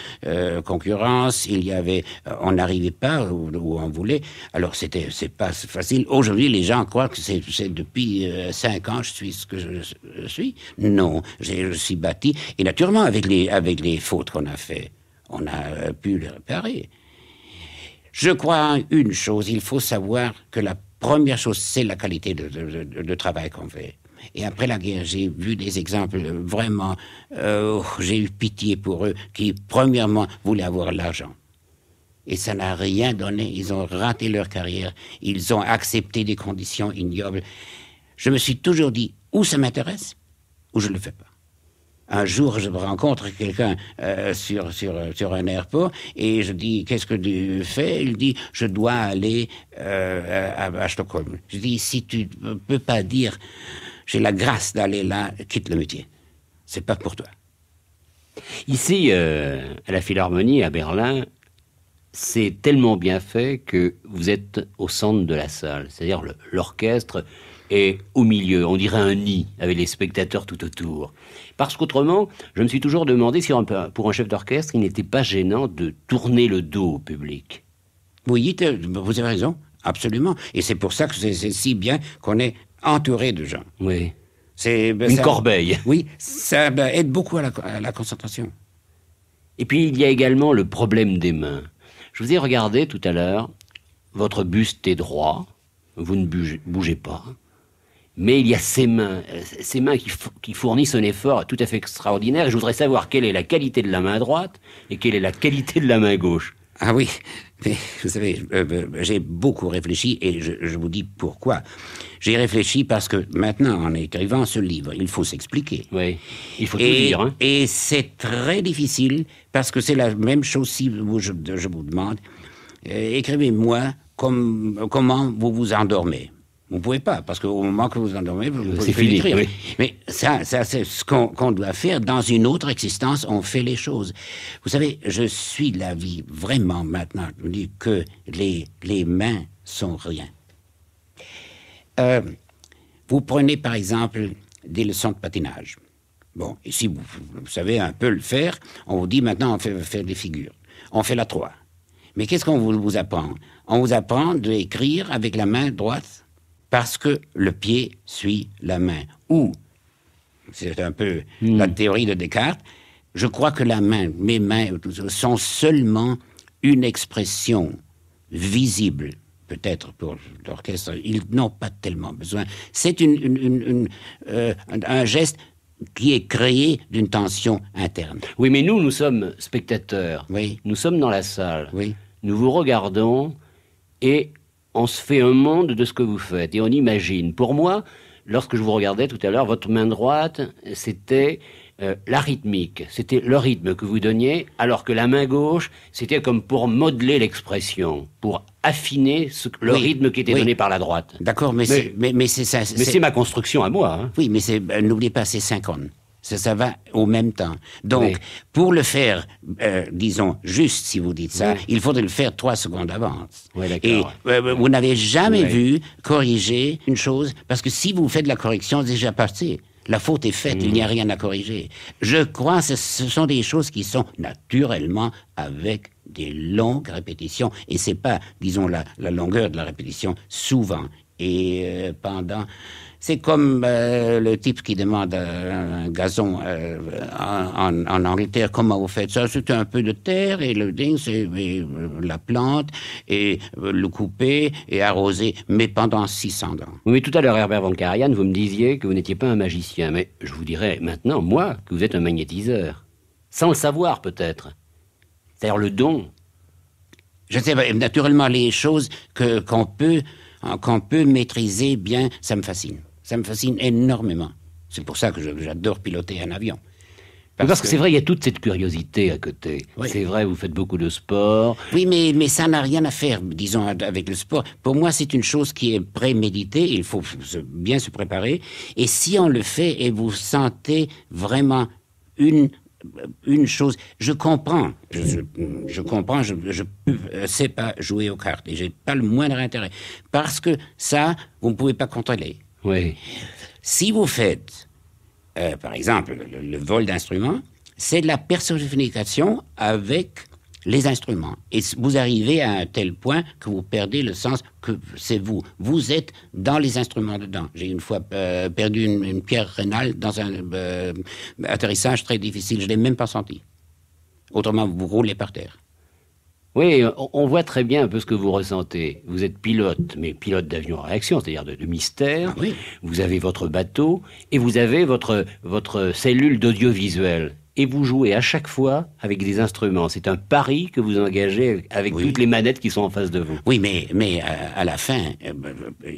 concurrence, il y avait, on n'arrivait pas où, on voulait. Alors c'était, c'est pas facile. Aujourd'hui, les gens croient que c'est depuis 5 ans je suis ce que je, suis. Non, je suis bâti, et naturellement avec les, avec les fautes qu'on a fait, on a euh, pu les réparer. Je crois une chose, il faut savoir que la première chose, c'est la qualité de, travail qu'on fait. Et après la guerre, j'ai vu des exemples vraiment, euh, oh, j'ai eu pitié pour eux, qui premièrement voulaient avoir l'argent. Et ça n'a rien donné, ils ont raté leur carrière, ils ont accepté des conditions ignobles. Je me suis toujours dit, où ça m'intéresse ou je ne le fais pas. Un jour, je rencontre quelqu'un euh, sur, sur, un airport et je dis Qu'est-ce que tu fais Il dit Je dois aller euh, à, Stockholm. Je dis Si tu ne peux pas dire J'ai la grâce d'aller là, quitte le métier. C'est pas pour toi. Ici, euh, à la Philharmonie, à Berlin, c'est tellement bien fait que vous êtes au centre de la salle. C'est-à-dire l'orchestre et au milieu, on dirait un nid, avec les spectateurs tout autour. Parce qu'autrement, je me suis toujours demandé si pour un chef d'orchestre, il n'était pas gênant de tourner le dos au public. Oui, vous avez raison, absolument. Et c'est pour ça que c'est si bien qu'on est entouré de gens. Oui. C'est ben, une corbeille. Oui, ça ben, aide beaucoup à la, concentration. Et puis il y a également le problème des mains. Je vous ai regardé tout à l'heure, votre buste est droit, vous ne bougez pas mais il y a ces mains, ses mains qui, fournissent un effort tout à fait extraordinaire. je voudrais savoir quelle est la qualité de la main droite et quelle est la qualité de la main gauche. Ah oui, vous savez, euh, euh, j'ai beaucoup réfléchi et je, vous dis pourquoi. J'ai réfléchi parce que maintenant, en écrivant ce livre, il faut s'expliquer. Oui, il faut et, tout hein. Et c'est très difficile parce que c'est la même chose si je, vous demande, euh, écrivez-moi comment vous vous endormez. Vous ne pouvez pas, parce qu'au moment que vous endormez, vous euh, pouvez plus écrire. Mais ça, c'est ce qu'on doit faire. Dans une autre existence, on fait les choses. Vous savez, je suis l'avis, vraiment maintenant, que les, les mains sont rien. Euh, vous prenez par exemple des leçons de patinage. Bon, ici, si vous, savez un peu le faire, on vous dit maintenant on fait faire des figures. On fait la 3. Mais qu'est-ce qu'on vous, vous apprend On vous apprend d'écrire avec la main droite parce que le pied suit la main. Ou, c'est un peu hmm. la théorie de Descartes, je crois que la main, mes mains, sont seulement une expression visible, peut-être pour l'orchestre, ils n'ont pas tellement besoin. C'est une, euh, un geste qui est créé d'une tension interne. Oui, mais nous, nous sommes spectateurs. Oui. Nous sommes dans la salle. Oui. Nous vous regardons et on se fait un monde de ce que vous faites et on imagine. Pour moi, lorsque je vous regardais tout à l'heure, votre main droite, c'était euh, la rythmique, c'était le rythme que vous donniez, alors que la main gauche, c'était comme pour modeler l'expression, pour affiner le rythme qui était donné par la droite. D'accord, mais, c'est ça. Mais c'est ma construction à moi. Hein. Oui, mais euh, n'oubliez pas, c'est synchrone. Ça, ça va au même temps. Donc, pour le faire, euh, disons, juste si vous dites ça, il faudrait le faire trois secondes d'avance. Oui, Et euh, vous n'avez jamais vu corriger une chose, parce que si vous faites la correction, c'est déjà passé. La faute est faite, il n'y a mhm. rien à corriger. Je crois que ce sont des choses qui sont naturellement avec des longues répétitions. Et c'est pas, disons, la, la longueur de la répétition, souvent et euh, pendant c'est comme euh, le type qui demande euh, un gazon euh, en, Angleterre, comment vous faites ça C'est un peu de terre et le ding, c'est la plante et le couper et arroser, mais pendant 600 ans. Oui, tout à l'heure, Herbert Van Karajan, vous me disiez que vous n'étiez pas un magicien, mais je vous dirais maintenant, moi, que vous êtes un magnétiseur. Sans le savoir, peut-être. le don. Je sais, naturellement, les choses qu'on qu'on peut maîtriser bien, ça me fascine. Ça me fascine énormément. C'est pour ça que j'adore piloter un avion. Parce, que, c'est vrai, il y a toute cette curiosité à côté. C'est vrai, vous faites beaucoup de sport. Oui, mais, mais ça n'a rien à faire, disons, avec le sport. Pour moi, c'est une chose qui est préméditée. Il faut bien se préparer. Et si on le fait et vous sentez vraiment une une chose, je comprends, je, comprends, je ne euh, sais pas jouer aux cartes et j'ai pas le moindre intérêt parce que ça, vous ne pouvez pas contrôler. Oui. Si vous faites, euh, par exemple, le, vol d'instruments, c'est de la personification avec les instruments. Et vous arrivez à un tel point que vous perdez le sens que c'est vous. Vous êtes dans les instruments dedans. J'ai une fois euh, perdu une, pierre rénale dans un euh, atterrissage très difficile. Je ne l'ai même pas senti. Autrement, vous roulez par terre. Oui, on voit très bien un peu ce que vous ressentez. Vous êtes pilote, mais pilote d'avion à réaction, c'est-à-dire de, mystère. Ah vous avez votre bateau et vous avez votre, votre cellule d'audiovisuel et vous jouez à chaque fois avec des instruments. C'est un pari que vous engagez avec toutes les manettes qui sont en face de vous. Oui, mais, mais euh, à, la fin, euh,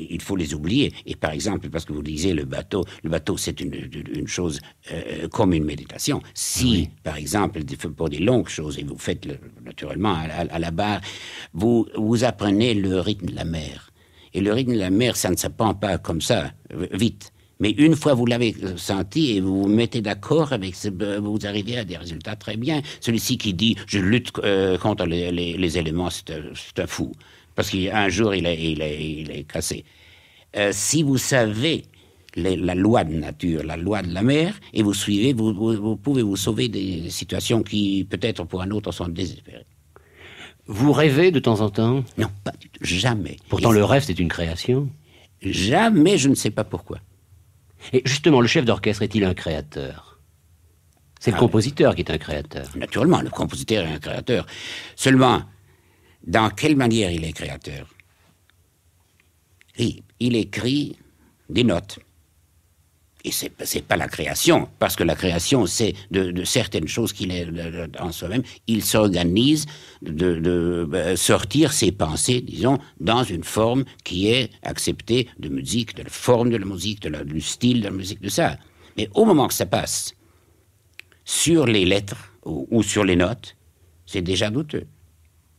il faut les oublier. Et par exemple, parce que vous disiez le bateau, le bateau c'est une, chose euh, comme une méditation. Si, par exemple, pour des longues choses, et vous faites naturellement à, la barre, vous, vous apprenez le rythme de la mer. Et le rythme de la mer, ça ne s'apprend pas comme ça, vite. Mais une fois vous l'avez euh, senti et vous vous mettez d'accord avec, euh, vous arrivez à des résultats très bien. Celui-ci qui dit je lutte euh, contre les, éléments, c'est un fou, parce qu'un jour il est, il est, il est cassé. si vous savez la loi de nature, la loi de la mer, et vous suivez, vous, vous, pouvez vous sauver des situations qui peut-être pour un autre sont désespérées. Vous rêvez de temps en temps Non, pas du tout, jamais. Pourtant, le rêve, c'est une création. Jamais, je ne sais pas pourquoi. Et justement, le chef d'orchestre est-il un créateur C'est le ah compositeur qui est un créateur. Naturellement, le compositeur est un créateur. Seulement, dans quelle manière il est créateur il écrit des notes. Et c'est pas la création, parce que la création, c'est de, certaines choses qu'il est en soi-même. Il s'organise de, euh, sortir ses pensées, disons, dans une forme qui est acceptée de musique, de la forme de la musique, de du style de la musique, de ça. Mais au moment que ça passe sur les lettres ou, sur les notes, c'est déjà douteux.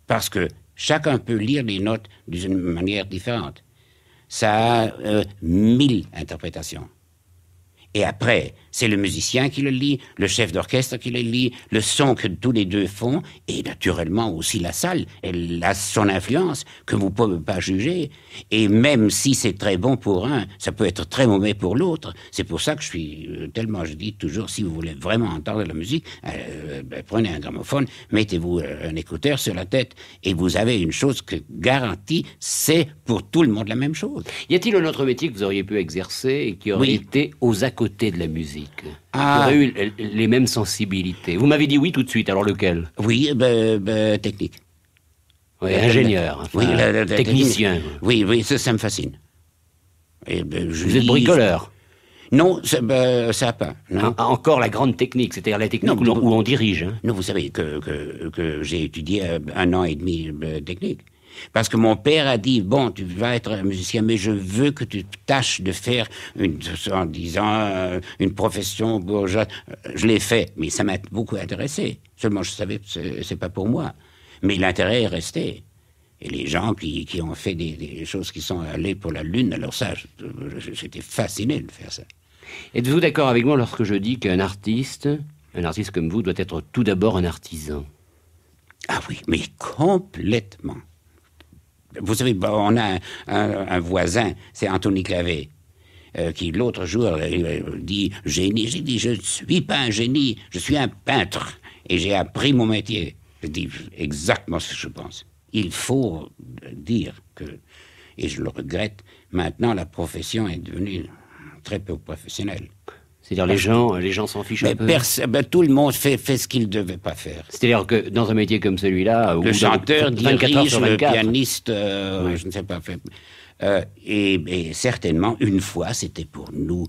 Parce que chacun peut lire les notes d'une manière différente. Ça a euh, mille interprétations. Et après, c'est le musicien qui le lit, le chef d'orchestre qui le lit, le son que tous les deux font, et naturellement aussi la salle. Elle a son influence que vous ne pouvez pas juger. Et même si c'est très bon pour un, ça peut être très mauvais pour l'autre. C'est pour ça que je suis euh, tellement, je dis toujours, si vous voulez vraiment entendre la musique, euh, ben, prenez un gramophone, mettez-vous euh, un écouteur sur la tête, et vous avez une chose que garantie, c'est pour tout le monde la même chose. Y a-t-il un autre métier que vous auriez pu exercer et qui aurait été aux à côté de la musique vous ah. eu les mêmes sensibilités Vous m'avez dit oui tout de suite, alors lequel Oui, eh ben, eh ben, technique. Oui, eh ben, ingénieur, oui, technicien. Oui, oui, ça, me fascine. Vous êtes bricoleur non, ça, pas. Ah, ah, encore la grande technique, c'est-à-dire la technique où, on, dirige. Hein. Non, vous savez que, j'ai étudié euh, un an et demi euh, technique. Parce que mon père a dit, bon, tu vas être un musicien, mais je veux que tu tâches de faire, une, en disant, euh, une profession bourgeoise. Je l'ai fait, mais ça m'a beaucoup intéressé. Seulement, je savais que c'est pas pour moi. Mais l'intérêt est resté. Et les gens qui, ont fait des, des, choses qui sont allées pour la Lune, alors ça, j'étais fasciné de faire ça. Êtes-vous d'accord avec moi lorsque je dis qu'un artiste, un artiste comme vous, doit être tout d'abord un artisan Ah oui, mais complètement. Vous savez, on a un, voisin, c'est Anthony Clavé. Euh, qui l'autre jour euh, euh, dit génie. J'ai dit je ne suis pas un génie, je suis un peintre et j'ai appris mon métier. Je dis exactement ce que je pense. Il faut dire que, et je le regrette, maintenant la profession est devenue très peu professionnelle. C'est-à-dire les gens, les gens s'en fichent un peu. Ben, tout le monde fait, ce qu'il ne devait pas faire. C'est-à-dire que dans un métier comme celui-là, le chanteur dirige, le pianiste, euh, je ne sais pas. Euh, et, certainement, une fois, c'était pour nous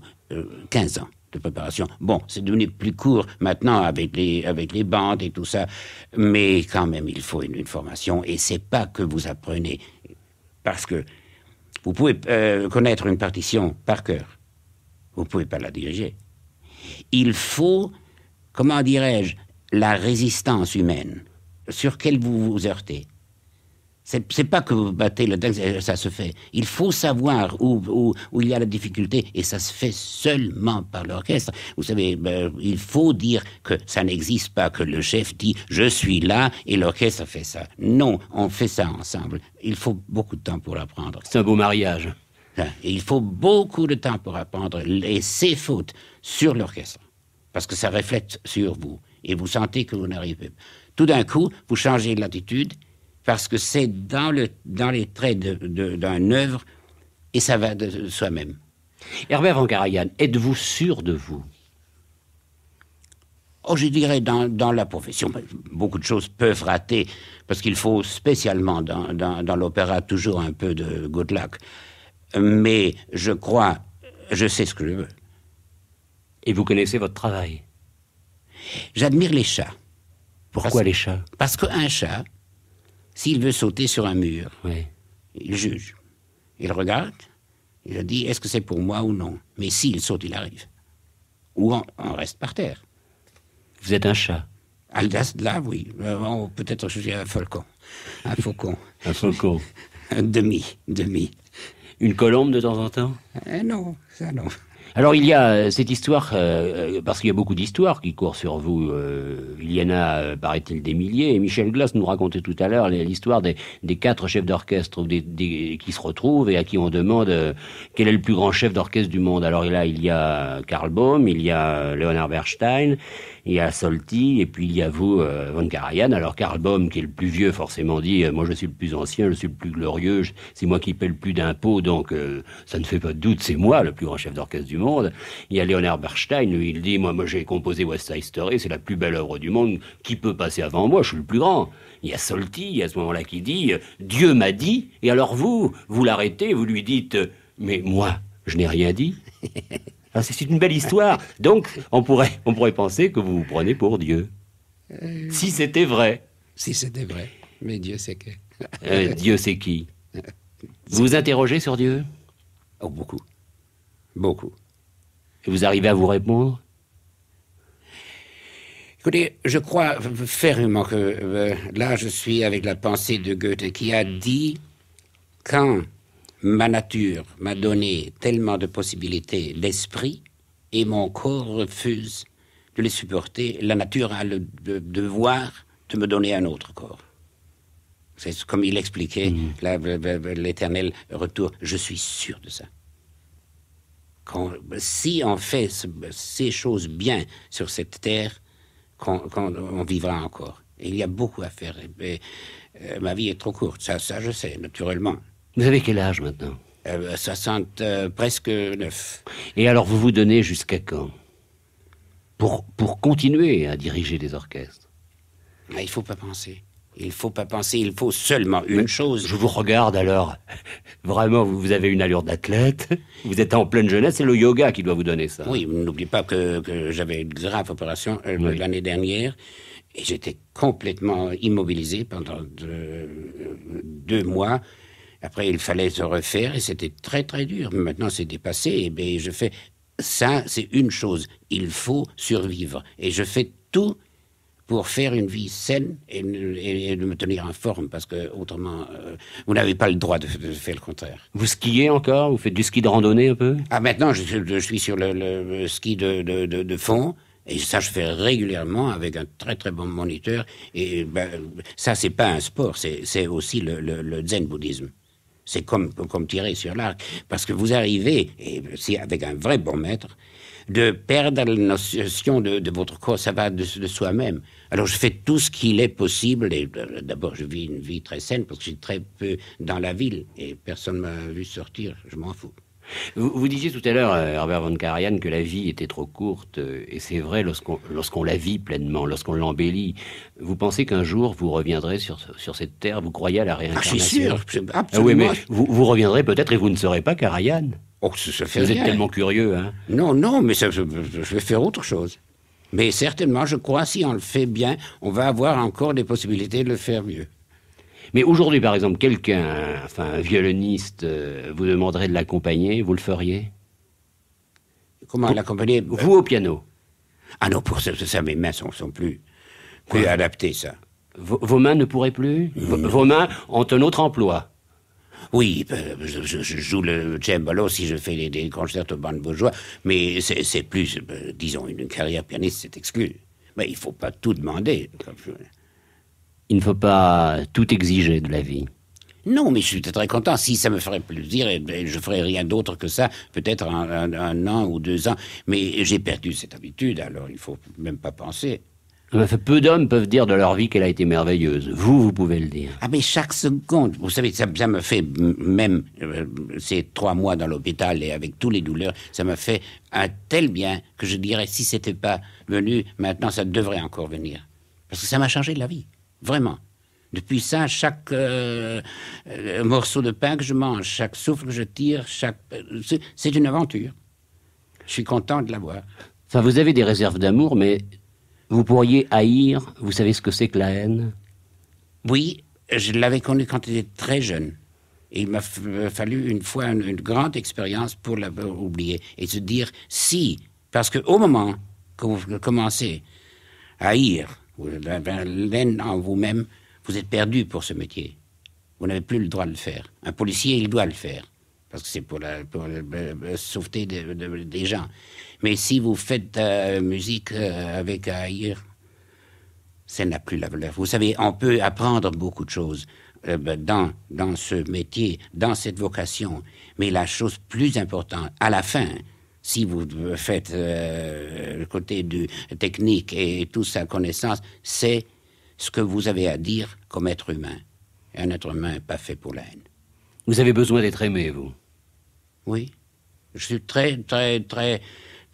15 euh, ans de préparation. Bon, c'est devenu plus court maintenant avec les, avec les bandes et tout ça, mais quand même, il faut une, formation et c'est pas que vous apprenez. Parce que vous pouvez connaître une partition par cœur, vous pouvez pas la diriger. Il faut, comment dirais-je, la résistance humaine sur laquelle vous vous heurtez. n'est pas que vous battez le texte, euh, ça se fait. Il faut savoir où, il y a la difficulté, et ça se fait seulement par l'orchestre. Vous savez, ben, il faut dire que ça n'existe pas, que le chef dit je suis là et l'orchestre fait ça. Non, on fait ça ensemble. Il faut beaucoup de temps pour l'apprendre. C'est un beau mariage. Hein, il faut beaucoup de temps pour apprendre et ses fautes sur l'orchestre, parce que ça reflète sur vous, et vous sentez que vous n'arrivez pas. Tout d'un coup, vous changez l'attitude, parce que c'est dans, les traits d'un œuvre, et ça va de soi-même. Herbert Karajan, êtes-vous sûr de vous Oh, je dirais dans, la profession, ben, beaucoup de choses peuvent rater, parce qu'il faut spécialement dans, dans l'opéra toujours un peu de good luck mais je crois, je sais ce que je veux. Et vous connaissez votre travail J'admire les chats. Pourquoi les chats Parce qu'un chat, s'il veut sauter sur un mur, il juge. Il regarde, il dit est-ce que c'est pour moi ou non Mais s'il saute, il arrive. Ou on, reste par terre. Vous êtes un chat Aldas, ah, là, oui. Euh, Peut-être je suis un falcon. Un faucon. un faucon. demi, demi une colombe de temps en temps eh Non, ça non. Alors il y a euh, cette histoire, euh, euh, parce qu'il y a beaucoup d'histoires qui courent sur vous. il y en a, paraît-il, des milliers. Et Michel Glass nous racontait tout à l'heure l'histoire des, quatre chefs d'orchestre qui se retrouvent et à qui on demande quel est le plus grand chef d'orchestre du monde. Alors là, il y a Karl Baum, il y a Leonard Bernstein, il y a Solti, et puis il y a vous, euh, Van Karajan. Alors Karl Baum, qui est le plus vieux, forcément dit, euh, moi je suis le plus ancien, je suis le plus glorieux, c'est moi qui paye le plus d'impôts, donc euh, ça ne fait pas de doute, c'est moi le plus grand chef d'orchestre du monde. Il y a Leonard Bernstein, lui, il dit, moi, moi j'ai composé West Side Story, c'est la plus belle œuvre du monde, qui peut passer avant moi, je suis le plus grand. Il y a Solti, à ce moment-là qui dit, Dieu m'a dit, et alors vous, vous l'arrêtez, vous lui dites, mais moi, je n'ai rien dit. Ah, c'est une belle histoire. Donc, on pourrait, on pourrait penser que vous vous prenez pour Dieu. Euh, si c'était vrai. Si c'était vrai. Mais Dieu, c'est qui. Euh, Dieu, c'est qui Vous vous interrogez sur Dieu oh, beaucoup. Beaucoup. Et vous arrivez à vous répondre Écoutez, je crois fermement que euh, là, je suis avec la pensée de Goethe qui a dit quand ma nature m'a donné tellement de possibilités, l'esprit et mon corps refuse de les supporter. La nature a le devoir de me donner un autre corps. C'est comme il expliquait mm. l'éternel retour. Je suis sûr de ça. si on fait ces choses bien sur cette terre, on vivra encore. il y a beaucoup à faire. Euh, ma vie est trop courte, ça je sais, naturellement. Vous avez quel âge maintenant 60, euh, euh, euh, presque 9. Et alors, vous vous donnez jusqu'à quand pour, pour continuer à diriger des orchestres Il ne faut pas penser. Il ne faut pas penser, il faut seulement une chose. Je vous regarde alors. Vraiment, vous avez une allure d'athlète. Vous êtes en pleine jeunesse, c'est le yoga qui doit vous donner ça. Oui, n'oubliez pas que, j'avais une grave opération l'année dernière. Et j'étais complètement immobilisé pendant deux mois. Après, il fallait se refaire et c'était très très dur. Maintenant, c'est dépassé. Et ben je fais ça, c'est une chose. Il faut survivre. Et je fais tout pour faire une vie saine et, de me tenir en forme, parce que autrement, euh, vous n'avez pas le droit de, faire le contraire. Vous skiez encore Vous faites du ski de randonnée un peu Ah, maintenant, je, suis sur le, ski de, fond. Et ça, je fais régulièrement avec un très très bon moniteur. Et ben, ça, c'est pas un sport, c'est aussi le zen bouddhisme. C'est comme, comme tirer sur l'arc. Parce que vous arrivez, et si avec un vrai bon maître, de perdre la notion de, votre corps, ça va de, soi-même. Alors je fais tout ce qu'il est possible, et euh, d'abord je vis une vie très saine, parce que je très peu dans la ville, et personne ne m'a vu sortir, je m'en fous. Vous, disiez tout à l'heure, euh, Herbert von Karajan, que la vie était trop courte, euh, et c'est vrai lorsqu'on la vit pleinement, lorsqu'on l'embellit. Vous pensez qu'un jour vous reviendrez sur, sur cette terre Vous croyez à la ah, réincarnation ah, sûr, absolument. oui, mais vous, reviendrez peut-être et vous ne serez pas Karajan. Oh, ça, vous êtes tellement curieux, hein Non, non, mais je vais faire autre chose. Mais certainement, je crois, si on le fait bien, on va avoir encore des possibilités de le faire mieux. Mais aujourd'hui, par exemple, quelqu'un, enfin un violoniste, euh, vous demanderait de l'accompagner, vous le feriez Comment l'accompagner Vous au piano. Ah non, pour ça, mes mains sont, sont plus, adaptées, ça. vos mains ne pourraient plus hmm. Vos mains ont un autre emploi oui, ben, je, joue le cembalo si je fais des, concerts aux de bourgeois, mais c'est plus, ben, disons, une carrière pianiste, c'est exclu. Mais il ne faut pas tout demander il ne faut pas tout exiger de la vie. Non, mais je suis très content. Si ça me ferait plaisir, eh je ferais rien d'autre que ça, peut-être un, an ou deux ans. Mais j'ai perdu cette habitude, alors il ne faut même pas penser. Peu d'hommes peuvent dire de leur vie qu'elle a été merveilleuse. Vous, vous pouvez le dire. Ah, mais chaque seconde, vous savez, ça, me fait même euh, ces trois mois dans l'hôpital et avec toutes les douleurs, ça m'a fait un tel bien que je dirais si c'était pas venu, maintenant ça devrait encore venir. Parce que ça m'a changé de la vie. Vraiment. Depuis ça, chaque euh, euh, morceau de pain que je mange, chaque souffle que je tire, chaque... Euh, c'est une aventure. Je suis content de l'avoir. Enfin, vous avez des réserves d'amour, mais vous pourriez haïr. Vous savez ce que c'est que la haine Oui, je l'avais connu quand j'étais très jeune. il m'a fallu une fois une, grande expérience pour l'avoir oubliée. et se dire si, parce que au moment que vous commencez à haïr, L'haine en vous-même, vous êtes perdu pour ce métier. Vous n'avez plus le droit de le faire. Un policier, il doit le faire, parce que c'est pour la, sauveté des gens. Mais si vous faites euh, musique euh, avec euh, Aïr, ça n'a plus la valeur. Vous savez, on peut apprendre beaucoup de choses ben, dans, dans ce métier, dans cette vocation. Mais la chose plus importante, à la fin, si vous faites euh, le côté du technique et toute sa connaissance, c'est ce que vous avez à dire comme être humain. Et un être humain n'est pas fait pour la haine. Vous avez besoin d'être aimé, vous Oui. Je suis très, très, très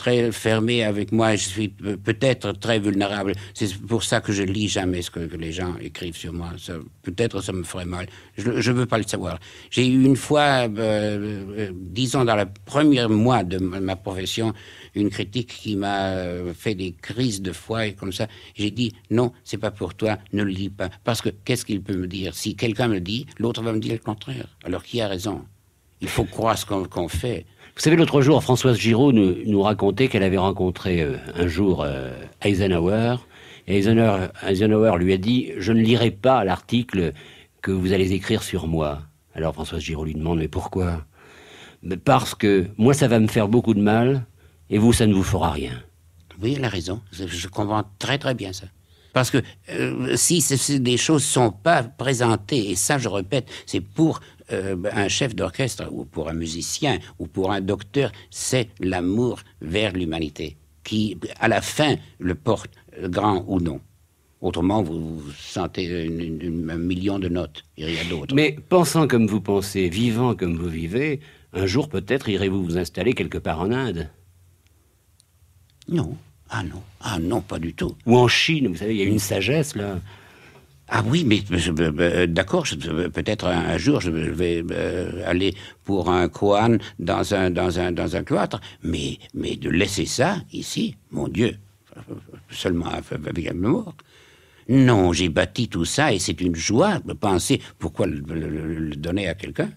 très fermé avec moi, je suis peut-être très vulnérable. C'est pour ça que je lis jamais ce que, les gens écrivent sur moi. Peut-être ça me ferait mal. Je ne veux pas le savoir. J'ai eu une fois, euh, euh, disons dans le premier mois de ma profession, une critique qui m'a euh, fait des crises de foi et comme ça. J'ai dit non, c'est pas pour toi, ne le lis pas. Parce que qu'est-ce qu'il peut me dire Si quelqu'un me dit, l'autre va me dire le contraire. Alors qui a raison Il faut croire ce qu'on fait. Vous savez, l'autre jour, Françoise Giraud nous, nous racontait qu'elle avait rencontré euh, un jour euh, Eisenhower. Et Eisenhower, Eisenhower, lui a dit Je ne lirai pas l'article que vous allez écrire sur moi. Alors Françoise Giraud lui demande Mais pourquoi Parce que moi, ça va me faire beaucoup de mal, et vous, ça ne vous fera rien. Oui, elle a raison. Je, comprends très très bien ça. Parce que euh, si, si des choses ne sont pas présentées, et ça je répète, c'est pour euh, un chef d'orchestre ou pour un musicien ou pour un docteur, c'est l'amour vers l'humanité qui, à la fin, le porte, grand ou non. Autrement, vous, sentez un million de notes, il y a d'autres. Mais pensant comme vous pensez, vivant comme vous vivez, un jour peut-être irez-vous vous installer quelque part en Inde Non. Ah non, ah non, pas du tout. Ou en Chine, vous savez, il y a une sagesse là. Ah oui, mais euh, d'accord, peut-être un, jour je vais euh, aller pour un koan dans un, dans un, dans un cloître, mais, mais de laisser ça ici, mon Dieu, seulement avec la mort. Non, j'ai bâti tout ça et c'est une joie de penser pourquoi le, donner à quelqu'un.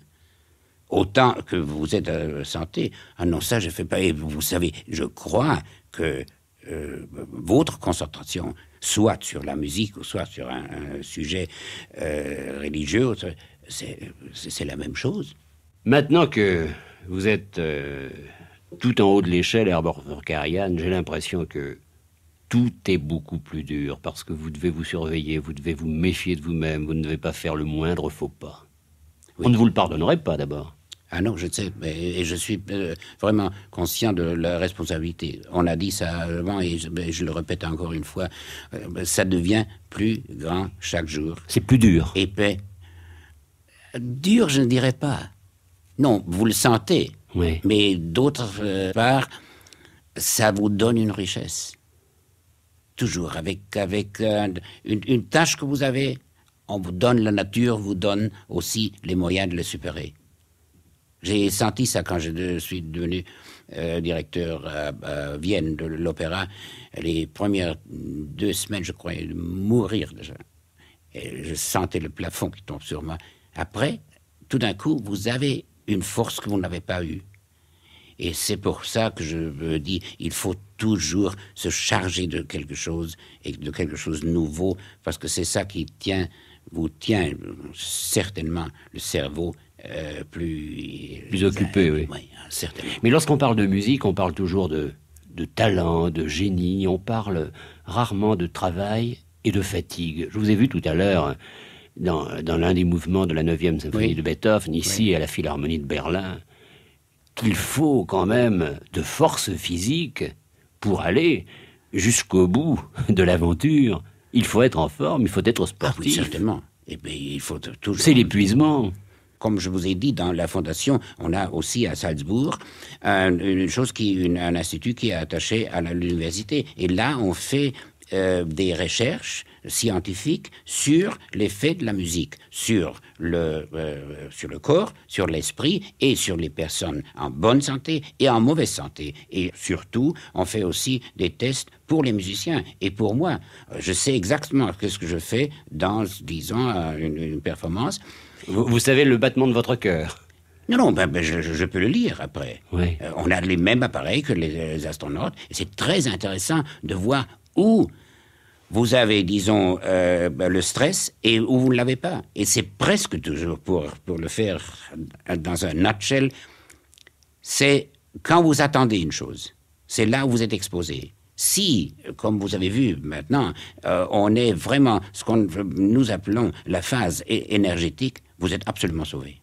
Autant que vous êtes à euh, santé. Ah non, ça je ne fais pas. Et vous savez, je crois que votre concentration soit sur la musique soit sur un, sujet euh, religieux, c'est la même chose. Maintenant que vous êtes euh, tout en haut de l'échelle, Herbert Carian, j'ai l'impression que tout est beaucoup plus dur parce que vous devez vous surveiller, vous devez vous méfier de vous-même, vous ne devez pas faire le moindre faux pas. On ne vous le pardonnerait pas d'abord. Ah non, je sais, et je suis euh, vraiment conscient de la responsabilité. On a dit ça avant et je, le répète encore une fois, euh, ça devient plus grand chaque jour. C'est plus dur. Épais. Ben, dur, je ne dirais pas. Non, vous le sentez. Oui. Mais d'autre euh, part, ça vous donne une richesse. Toujours, avec, avec une, une tâche que vous avez, on vous donne la nature, vous donne aussi les moyens de le supérer. J'ai senti ça quand je suis devenu euh, directeur à, Vienne de l'opéra. Les premières deux semaines, je croyais mourir déjà. je sentais le plafond qui tombe sur moi. Après, tout d'un coup, vous avez une force que vous n'avez pas eue. Et c'est pour ça que je me dis, il faut toujours se charger de quelque chose et de quelque chose de nouveau, parce que c'est ça qui tient, vous tient euh, certainement le cerveau euh, plus... Plus occupé, oui. Hein, Mais lorsqu'on parle de musique, on parle toujours de, talent, de génie, on parle rarement de travail et de fatigue. Je vous ai vu tout à l'heure hein, dans, l'un des mouvements de la 9e symphonie de Beethoven, ici à la Philharmonie de Berlin, qu'il faut quand même de force physique pour aller jusqu'au bout de l'aventure. Il faut être en forme, il faut être ah sportif. certainement. Et bien, il faut C'est l'épuisement. Comme je vous ai dit, dans la fondation, on a aussi à Salzbourg un, une chose qui, un institut qui est attaché à l'université. Et là, on fait euh, des recherches scientifiques sur l'effet de la musique, sur le, euh, sur le corps, sur l'esprit et sur les personnes en bonne santé et en mauvaise santé. Et surtout, on fait aussi des tests pour les musiciens et pour moi. Je sais exactement ce que je fais dans, disons, euh, une performance. Vous, savez le battement de votre cœur. Non, non, ben, ben, je, peux le lire après. Euh, on a les mêmes appareils que les, astronautes. C'est très intéressant de voir où vous avez, disons, euh, ben, le stress et où vous ne l'avez pas. Et c'est presque toujours, pour, pour le faire dans un nutshell, c'est quand vous attendez une chose, c'est là où vous êtes exposé. Si, comme vous avez vu maintenant, euh, on est vraiment ce qu'on nous appelons la phase énergétique, vous êtes absolument sauvé.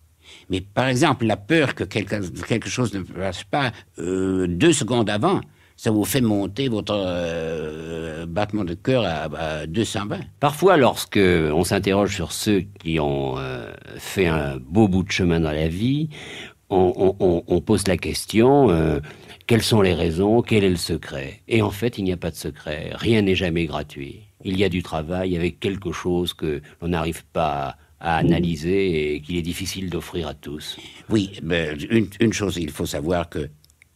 Mais par exemple, la peur que quelque, chose ne passe pas euh, deux secondes avant, ça vous fait monter votre euh, battement de cœur à, 220. Parfois, lorsque on s'interroge sur ceux qui ont euh, fait un beau bout de chemin dans la vie, on, pose la question quelles sont les raisons Quel est le secret Et en fait, il n'y a pas de secret. Rien n'est jamais gratuit. Il y a du travail avec quelque chose que l'on n'arrive pas à analyser et qu'il est difficile d'offrir à tous. Oui, mais une, chose, il faut savoir que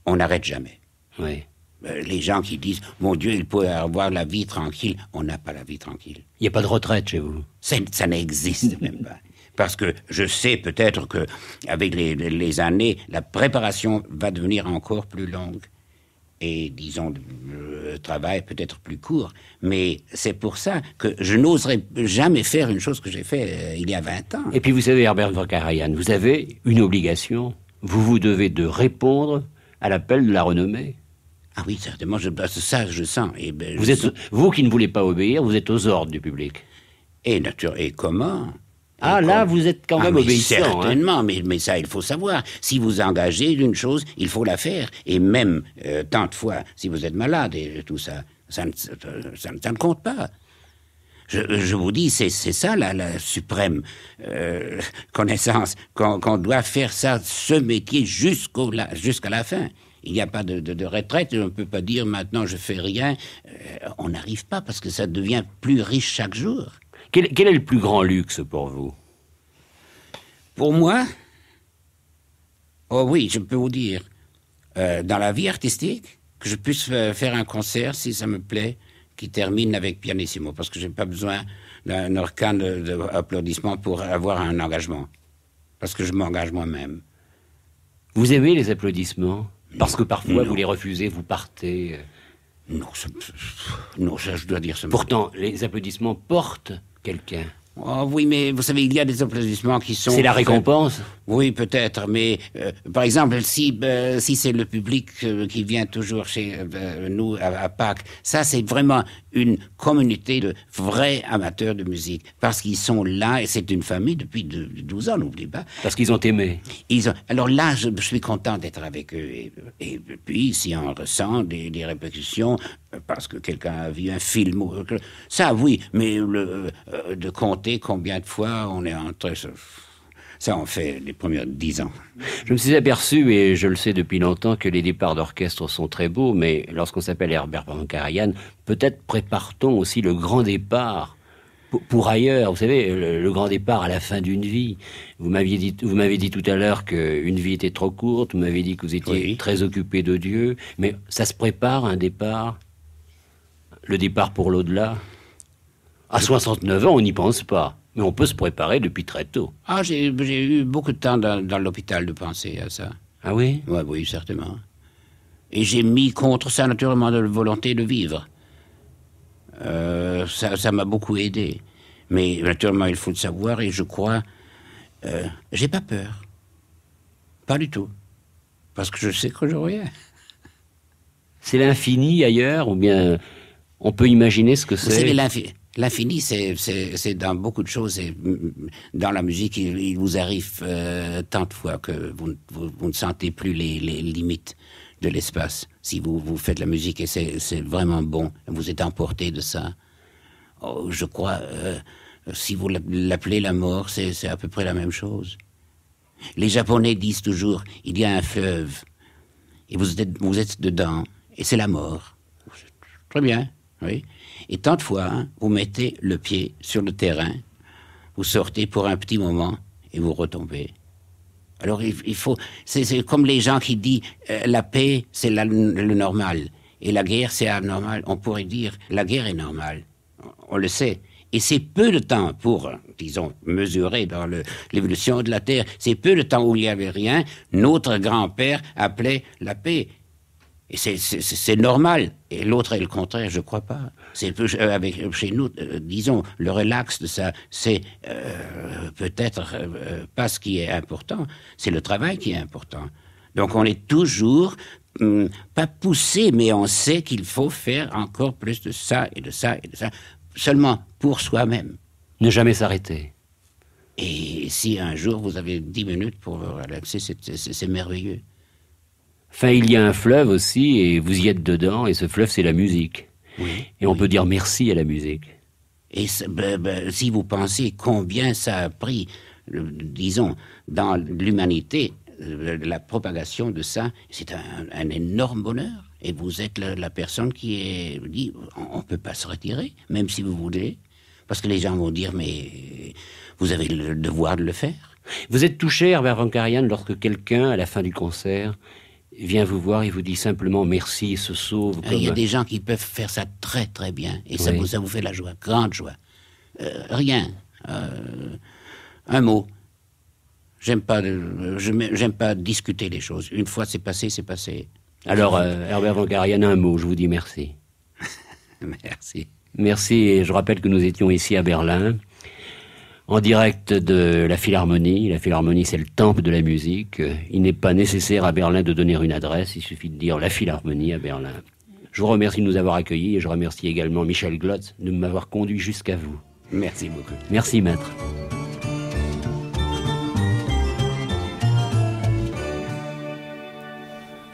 on n'arrête jamais. Oui. Euh, les gens qui disent Mon Dieu, il pourrait avoir la vie tranquille, on n'a pas la vie tranquille. Il n'y a pas de retraite chez vous. Ça n'existe même pas. Parce que je sais peut-être que avec les années, la préparation va devenir encore plus longue et disons le travail peut-être plus court. Mais c'est pour ça que je n'oserais jamais faire une chose que j'ai fait euh, il y a 20 ans. Et puis vous savez, Herbert Karayan, vous avez une obligation. Vous vous devez de répondre à l'appel de la renommée. Ah oui, certainement, je, bah, ça je sens. Et ben, vous, êtes, vous qui ne voulez pas obéir, vous êtes aux ordres du public. Et, nature, et comment ah, là, vous êtes quand ah, même obéissant. Hein. Certainement, mais, mais, ça, il faut savoir. Si vous engagez une chose, il faut la faire. Et même, euh, tant de fois, si vous êtes malade et tout ça, ça ne, euh, compte pas. Je, vous dis, c'est ça la, la suprême euh, connaissance, qu'on doit faire ça, ce métier jusqu'à la fin. Il n'y a pas de, retraite, on ne peut pas dire maintenant je fais rien. on n'arrive pas parce que ça devient plus riche chaque jour. Quel, est le plus grand luxe pour vous Pour moi Oh oui, je peux vous dire, euh, dans la vie artistique, que je puisse euh, faire un concert, si ça me plaît, qui termine avec pianissimo, parce que je n'ai pas besoin d'un orcan d'applaudissements pour avoir un engagement, parce que je m'engage moi-même. Vous aimez les applaudissements Parce que parfois vous les refusez, vous partez. Euh. Non, je dois dire ça. Pourtant, les applaudissements portent quelqu'un. Oh, oui, mais vous savez, il y a des applaudissements qui sont... C'est la récompense Oui, peut-être, mais euh, par exemple, si, euh, si c'est le public euh, qui vient toujours chez nous à, Pâques, ça c'est vraiment une communauté de vrais amateurs de musique, parce qu'ils sont là, et c'est une famille depuis de, 12 ans, n'oubliez pas. Parce qu'ils ont aimé. Ils ont... Alors là, je, suis content d'être avec eux, et, puis si on ressent des, des répercussions parce que quelqu'un a vu un film. Ça, oui, mais le, euh, de compter combien de fois on est entré. Ça, on fait les premiers dix ans. Je me suis aperçu, et je le sais depuis longtemps, que les départs d'orchestre sont très beaux, mais lorsqu'on s'appelle Herbert Pankarian, peut-être prépare-t-on aussi le grand départ pour ailleurs, vous savez, le, grand départ à la fin d'une vie. Vous m'aviez dit, vous m'avez dit tout à l'heure qu'une vie était trop courte. Vous m'avez dit que vous étiez très occupé de Dieu. Mais ça se prépare un départ le départ pour l'au-delà À 69 ans, on n'y pense pas. Mais on peut se préparer depuis très tôt. Ah, j'ai eu beaucoup de temps dans, l'hôpital de penser à ça. Ah oui ouais, Oui, certainement. Et j'ai mis contre ça naturellement de la volonté de vivre. Euh, ça m'a beaucoup aidé. Mais naturellement, il faut le savoir et je crois. Euh, j'ai pas peur. Pas du tout. Parce que je sais que je reviens. C'est l'infini ailleurs ou bien on peut imaginer ce que c'est. L'infini, c'est dans beaucoup de choses. Et mm, mm, dans la musique, il, vous arrive euh, tant de fois que vous, ne sentez plus les, limites de l'espace. Si vous, faites la musique et c'est vraiment bon, vous êtes emporté de ça. Oh, je crois, euh, si vous l'appelez la mort, c'est à peu près la même chose. Les Japonais disent toujours, il y a un fleuve, et vous êtes, vous êtes dedans, et c'est la mort. Très bien. Et tant de fois, hein, vous mettez le pied sur le terrain, vous sortez pour un petit moment et vous retombez. Alors il, faut, c'est comme les gens qui disent euh, la paix c'est le normal et la guerre c'est anormal. On pourrait dire la guerre est normale, on, le sait. Et c'est peu de temps pour, disons, mesurer dans l'évolution de la Terre, c'est peu de temps où il n'y avait rien, notre grand-père appelait la paix. Et c'est normal. Et l'autre est le contraire, je crois pas. C'est euh, avec chez nous, euh, disons, le relax de ça, c'est euh, peut-être pas ce qui est important, c'est le travail qui est important. Donc on est toujours hum, pas poussé, mais on sait qu'il faut faire encore plus de ça et de ça et de ça, seulement pour soi-même. Ne jamais s'arrêter. Et si un jour vous avez 10 minutes pour relaxer, c'est merveilleux. Enfin, il y a un fleuve aussi, et vous y êtes dedans, et ce fleuve, c'est la musique. et on peut dire merci à la musique. Et ben, ben, si vous pensez combien ça a pris, disons, dans l'humanité, euh, la propagation de ça, c'est un, énorme bonheur. Et vous êtes la, personne qui est dit, on ne peut pas se retirer, même si vous voulez, parce que les gens vont dire, mais vous avez le devoir de le faire. Vous êtes touché, Herbert Rankarian, lorsque quelqu'un, à la fin du concert, vient vous voir et vous dit simplement merci se sauve. Il y a des gens qui peuvent faire ça très très bien et ça, vous, ça vous fait la joie, grande joie. Euh, rien, euh, un mot. J'aime pas, j'aime pas discuter les choses. Une fois c'est passé, c'est passé. Alors euh, Herbert von Vangarian, un mot, je vous dis merci. merci. Merci et je rappelle que nous étions ici à Berlin en direct de la Philharmonie. La Philharmonie, c'est le temple de la musique. Il n'est pas nécessaire à Berlin de donner une adresse, il suffit de dire la Philharmonie à Berlin. Je vous remercie de nous avoir accueillis et je remercie également Michel Glotz de m'avoir conduit jusqu'à vous. Merci beaucoup. Merci maître.